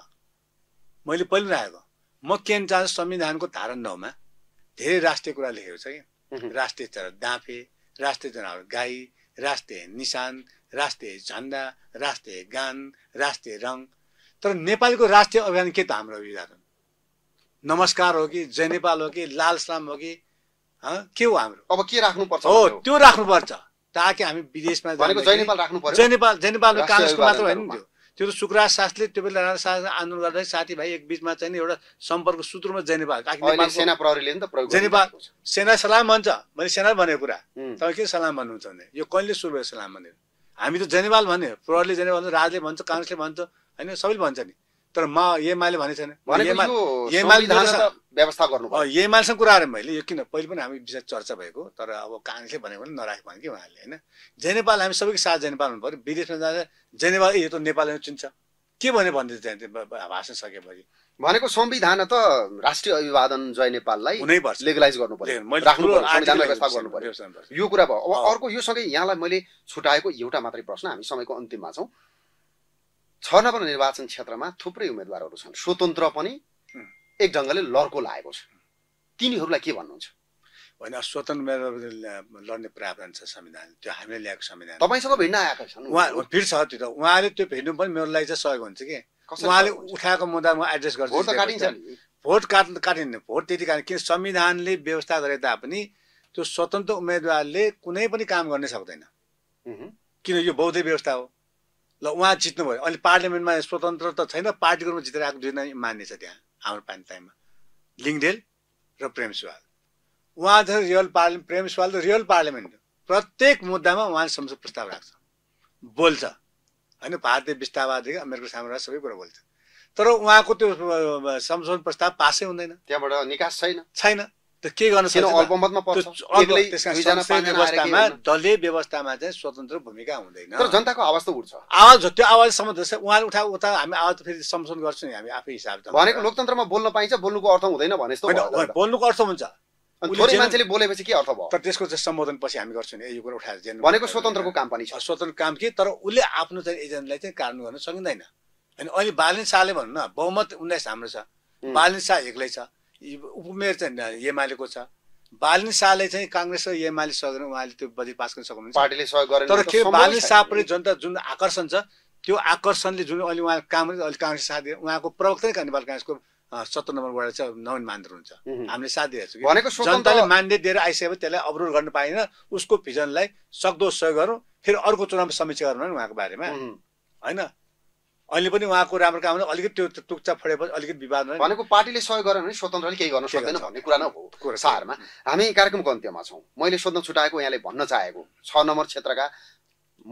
मैले पहिलो राखेको म के चाहन्छु संविधानको धारा नौमा धेरै राष्ट्रिय कुरा लेखेको छ कि राष्ट्रिय चरा डाँफे राष्ट्रिय जनावर गाई राष्ट्रिय निशान राष्ट्रिय झन्डा राष्ट्रिय गान राष्ट्रिय रङ तर नेपालको राष्ट्रिय अभियान के त हाम्रो अभियान नमस्कार हो कि जय नेपाल हो कि लाल सलाम हो कि के हो हाम्रो अब के राख्नुपर्छ हो त्यो राख्नुपर्छ ताकि हामी विदेशमा जय नेपाल राख्नु पर्छ जय नेपाल जय नेपालको काङ्ग्रेसको मात्र होइन त्यो त्यो त शुक्रराज शास्त्रीले त्यो बेला राणा शास्त्री आन्दोलन गर्दाखेरि साथीभाइ एक बिचमा चाहिँ एउटा सम्पर्क सूत्रमा जेनेवा सेना प्रहरीले नि त सेना सलाम भन्छ मैले सेना भनेको कुरा तपाईँ के सलाम भन्नुहुन्छ भने यो कहिले सुरु भयो सलाम भनेर हामी त जेनेवाल भन्यो प्रहरीले जेनेवाल भन्छ राजले भन्छ काङ्ग्रेसले भन्छ होइन सबैले भन्छ नि तर मा एमाले भनेको छैन व्यवस्था भयो यही मालसँग कुरा गरेँ मैले यो किन पहिले पनि हामी विशेष चर्चा भएको तर अब काङ्ग्रेसले भने पनि नराख्यो भने कि उहाँहरूले होइन जय नेपाल हामी सबैको साथ जय नेपाल हुनु पऱ्यो विदेशमा जाँदा जय नेपाल यो त नेपालमा चिन्छ के भने भन्दै त्यहाँ भाषण सकेपछि भनेको संविधान त राष्ट्रिय अभिवादन जय नेपाललाई लिगलाइज गर्नु पर्यो यो कुरा भयो अब अर्को यो सँगै यहाँलाई मैले छुट्याएको एउटा मात्रै प्रश्न हामी समयको अन्तिममा छौँ छ नम्बर निर्वाचन क्षेत्रमा थुप्रै उम्मेदवारहरू छन् स्वतन्त्र पनि एक ढङ्गले लड्को लागेको छ तिनीहरूलाई के भन्नुहुन्छ होइन स्वतन्त्र लड्ने प्रावधान छ संविधान त्यो हामीले ल्याएको संविधान तपाईँसँग भिड्न आएका छन् उहाँ भिड छ त्यो त उहाँले त्यो भिड्नु पनि मेरो लागि चाहिँ सहयोग हुन्छ कि उहाँले उठाएको मुद्दा म एड्रेस गर्छु भोट काटिन्छ भोट काट काटिँदैन भोट त्यति कारण किन संविधानले व्यवस्था गरे तापनि त्यो स्वतन्त्र उम्मेदवारले कुनै पनि काम गर्नै सक्दैन किन यो बौद्ध व्यवस्था हो ल उहाँ जित्नुभयो अहिले पार्लियामेन्टमा स्वतन्त्र त छैन पार्टीको रूपमा जितेर आएको दुई मान्ने छ त्यहाँ हाम्रो पानी ताइमा लिङडेल र प्रेम सुवाल उहाँ चाहिँ रियल पार्लिमेन्ट प्रेम सुवाल त रियल पार्लियामेन्ट प्रत्येक मुद्दामा उहाँले संसद प्रस्ताव राख्छ बोल्छ होइन भारतीय विस्तारवादी अमेरिका साम्राज्य सबै कुरा बोल्छ तर उहाँको त्यो संशोधन प्रस्ताव पासै हुँदैन त्यहाँबाट निकास छैन छैन के गर्न सक्छ दलीय व्यवस्थामा चाहिँ स्वतन्त्र भूमिका हुँदैन तर जनताको आवाज त उठ्छ आवाज त्यो आवाजसम्म उहाँले उठा उता हामी आवाज फेरि संशोधन गर्छौँ नि हामी आफै हिसाबले भनेको लोकतन्त्रमा बोल्न पाइन्छ बोल्नुको अर्थ हुँदैन भने बोल्नुको अर्थ हुन्छ थोरै मान्छेले बोलेपछि के अर्थ भयो तर त्यसको चाहिँ सम्बोधन पछि हामी गर्छौँ नि यो कुरा उठाएर भनेको स्वतन्त्रको काम पनि छ स्वतन्त्र काम के तर उसले आफ्नो चाहिँ एजेन्डलाई चाहिँ कारण गर्न सकिँदैन अनि अहिले बालिन शाहले भनौँ न बहुमत उन्नाइस हाम्रो छ बालिन शाह एक्लै छ उपमेयर चाहिँ एमालेको छ बालिन शाहले चाहिँ काङ्ग्रेस र एमाले सकेन उहाँले त्यो बजेट पास गर्न सक्नुहुन्छ पार्टीले सहयोग तर के बालिन शाहप्रति जनता जुन आकर्षण छ त्यो आकर्षणले जुन अहिले उहाँ काङ्ग्रेस अहिले काङ्ग्रेस साथ उहाँको प्रवक्ता नै नेपाल काङ्ग्रेसको सत्र वार्ड चाहिँ नवीन मान्द्र हुन्छ हामीले साथ दिइरहेको छौँ जनताले मान्दै दिएर आइसकेपछि त्यसलाई अवरोध गर्न पाएन उसको भिजनलाई सक्दो सहयोग गरौँ फेरि अर्को चुनावमा समीक्षा गरौँ उहाँको बारेमा होइन अहिले पनि उहाँको राम्रो काम अलिकति त्यो टुक्चा फडेपछि अलिकति विवाद भनेको पार्टीले सहयोग गरेन भने स्वतन्त्रले केही गर्न सक्दैन भन्ने कुरा हो सारमा हामी कार्यक्रमको अन्त्यमा छौँ मैले सोध्न छुट्याएको यहाँले भन्न चाहेको छ नम्बर क्षेत्रका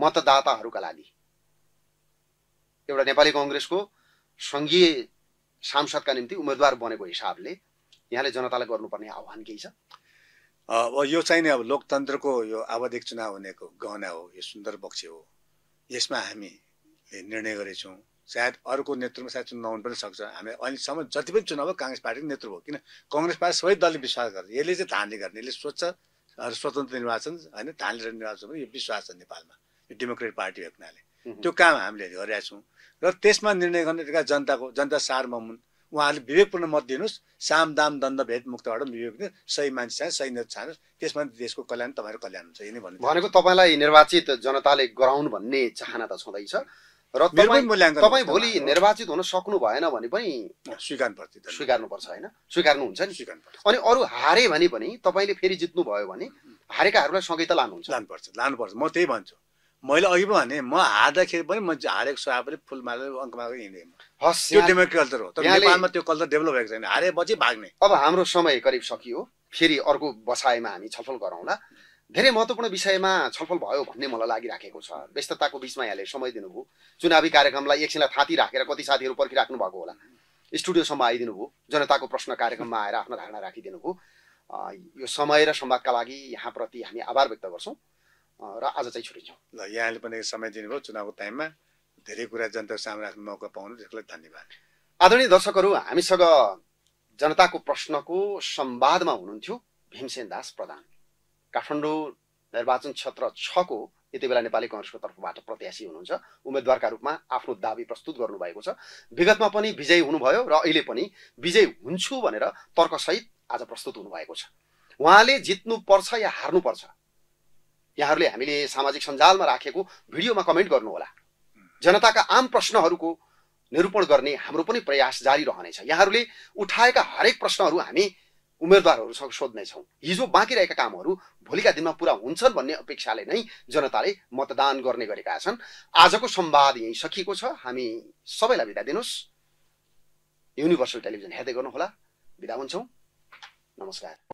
मतदाताहरूका लागि एउटा नेपाली कङ्ग्रेसको सङ्घीय सांसदका निम्ति उम्मेदवार बनेको हिसाबले यहाँले जनतालाई गर्नुपर्ने आह्वान केही छ अब यो चाहिँ नि अब लोकतन्त्रको यो आवधिक चुनाव हुनेको गहना हो यो सुन्दर पक्ष हो यसमा हामीले निर्णय गरेछौँ सायद अर्को नेतृत्वमा सायद चुनाव पनि सक्छ हामी अहिलेसम्म जति पनि चुनाव काङ्ग्रेस पार्टीको नेतृत्व हो किन कङ्ग्रेस पार्टी सबै दलले विश्वास गर्छ यसले चाहिँ धान्ने गर्ने यसले स्वच्छ स्वतन्त्र निर्वाचन होइन धानले निर्वाचन यो विश्वास छ नेपालमा यो डेमोक्रेटिक पार्टी भएको हुनाले त्यो काम हामीले गरिरहेका छौँ र त्यसमा निर्णय गर्ने जनताको जनता सारमा हुन् उहाँहरूले विवेकपूर्ण मत दिनुहोस् साम दाम दण्ड भेद मुक्तबाट विवेक सही मान्छे छान्नुहोस् सही नेता छान्नुहोस् त्यसमा देशको कल्याण तपाईँहरूको कल्याण हुन्छ यही नै भन्नु भनेको तपाईँलाई निर्वाचित जनताले गराउनु भन्ने चाहना त छँदैछ र तपाईँ भोलि निर्वाचित हुन सक्नु भएन भने पनि स्वीकार्नुपर्छ स्वीकार्नुपर्छ होइन स्वीकार्नुहुन्छ नि अनि अरू हारे भने पनि तपाईँले फेरि जित्नुभयो भने हारेकाहरूलाई सँगै त लानुहुन्छ लानुपर्छ लानुपर्छ म त्यही भन्छु मैले अघि पो भने म हार्दाखेरि पनि म हारेको पनि फुल मारेर अङ्कमा हिँडेँ हस् त्यो डेमोक्रेटिक कल्चर हो तर नेपालमा त्यो कल्चर डेभलप भएको छैन हारेपछि भाग्ने अब हाम्रो समय करिब सकियो फेरि अर्को बसाएमा हामी छलफल गरौँला धेरै महत्त्वपूर्ण विषयमा छलफल भयो भन्ने मलाई लागिराखेको छ व्यस्तताको बिचमा यहाँले समय दिनुभयो चुनावी कार्यक्रमलाई एकछिनलाई थाती राखेर कति साथीहरू पर्खिराख्नु भएको होला स्टुडियोसम्म आइदिनु भयो जनताको प्रश्न कार्यक्रममा आएर आफ्नो धारणा राखिदिनु भयो यो समय र संवादका लागि यहाँप्रति हामी आभार व्यक्त गर्छौँ र आज चाहिँ छुट्टिन्छौँ ल यहाँले पनि समय दिनुभयो चुनावको टाइममा धेरै कुरा जनताको सामु राख्ने मौका पाउनु त्यसको धन्यवाद आदरणीय दर्शकहरू हामीसँग जनताको प्रश्नको संवादमा हुनुहुन्थ्यो भीमसेन दास प्रधान काठमाडौँ निर्वाचन क्षेत्र छको यति बेला नेपाली कङ्ग्रेसको तर्फबाट प्रत्याशी हुनुहुन्छ उम्मेद्वारका रूपमा आफ्नो दावी प्रस्तुत गर्नुभएको छ विगतमा पनि विजयी हुनुभयो र अहिले पनि विजयी हुन्छु भनेर तर्कसहित आज प्रस्तुत हुनुभएको छ उहाँले जित्नुपर्छ या हार्नुपर्छ यहाँहरूले हामीले सामाजिक सञ्जालमा राखेको भिडियोमा कमेन्ट गर्नुहोला जनताका आम प्रश्नहरूको निरूपण गर्ने हाम्रो पनि प्रयास जारी रहनेछ यहाँहरूले उठाएका हरेक प्रश्नहरू हामी उम्मेद्वारहरूसँग सोध्नेछौँ हिजो बाँकी रहेका कामहरू भोलिका दिनमा पुरा हुन्छन् भन्ने अपेक्षाले नै जनताले मतदान गर्ने गरेका छन् आजको संवाद यहीँ सकिएको छ हामी सबैलाई बिदा दिनुहोस् युनिभर्सल टेलिभिजन हेर्दै गर्नुहोला बिदा हुन्छौँ नमस्कार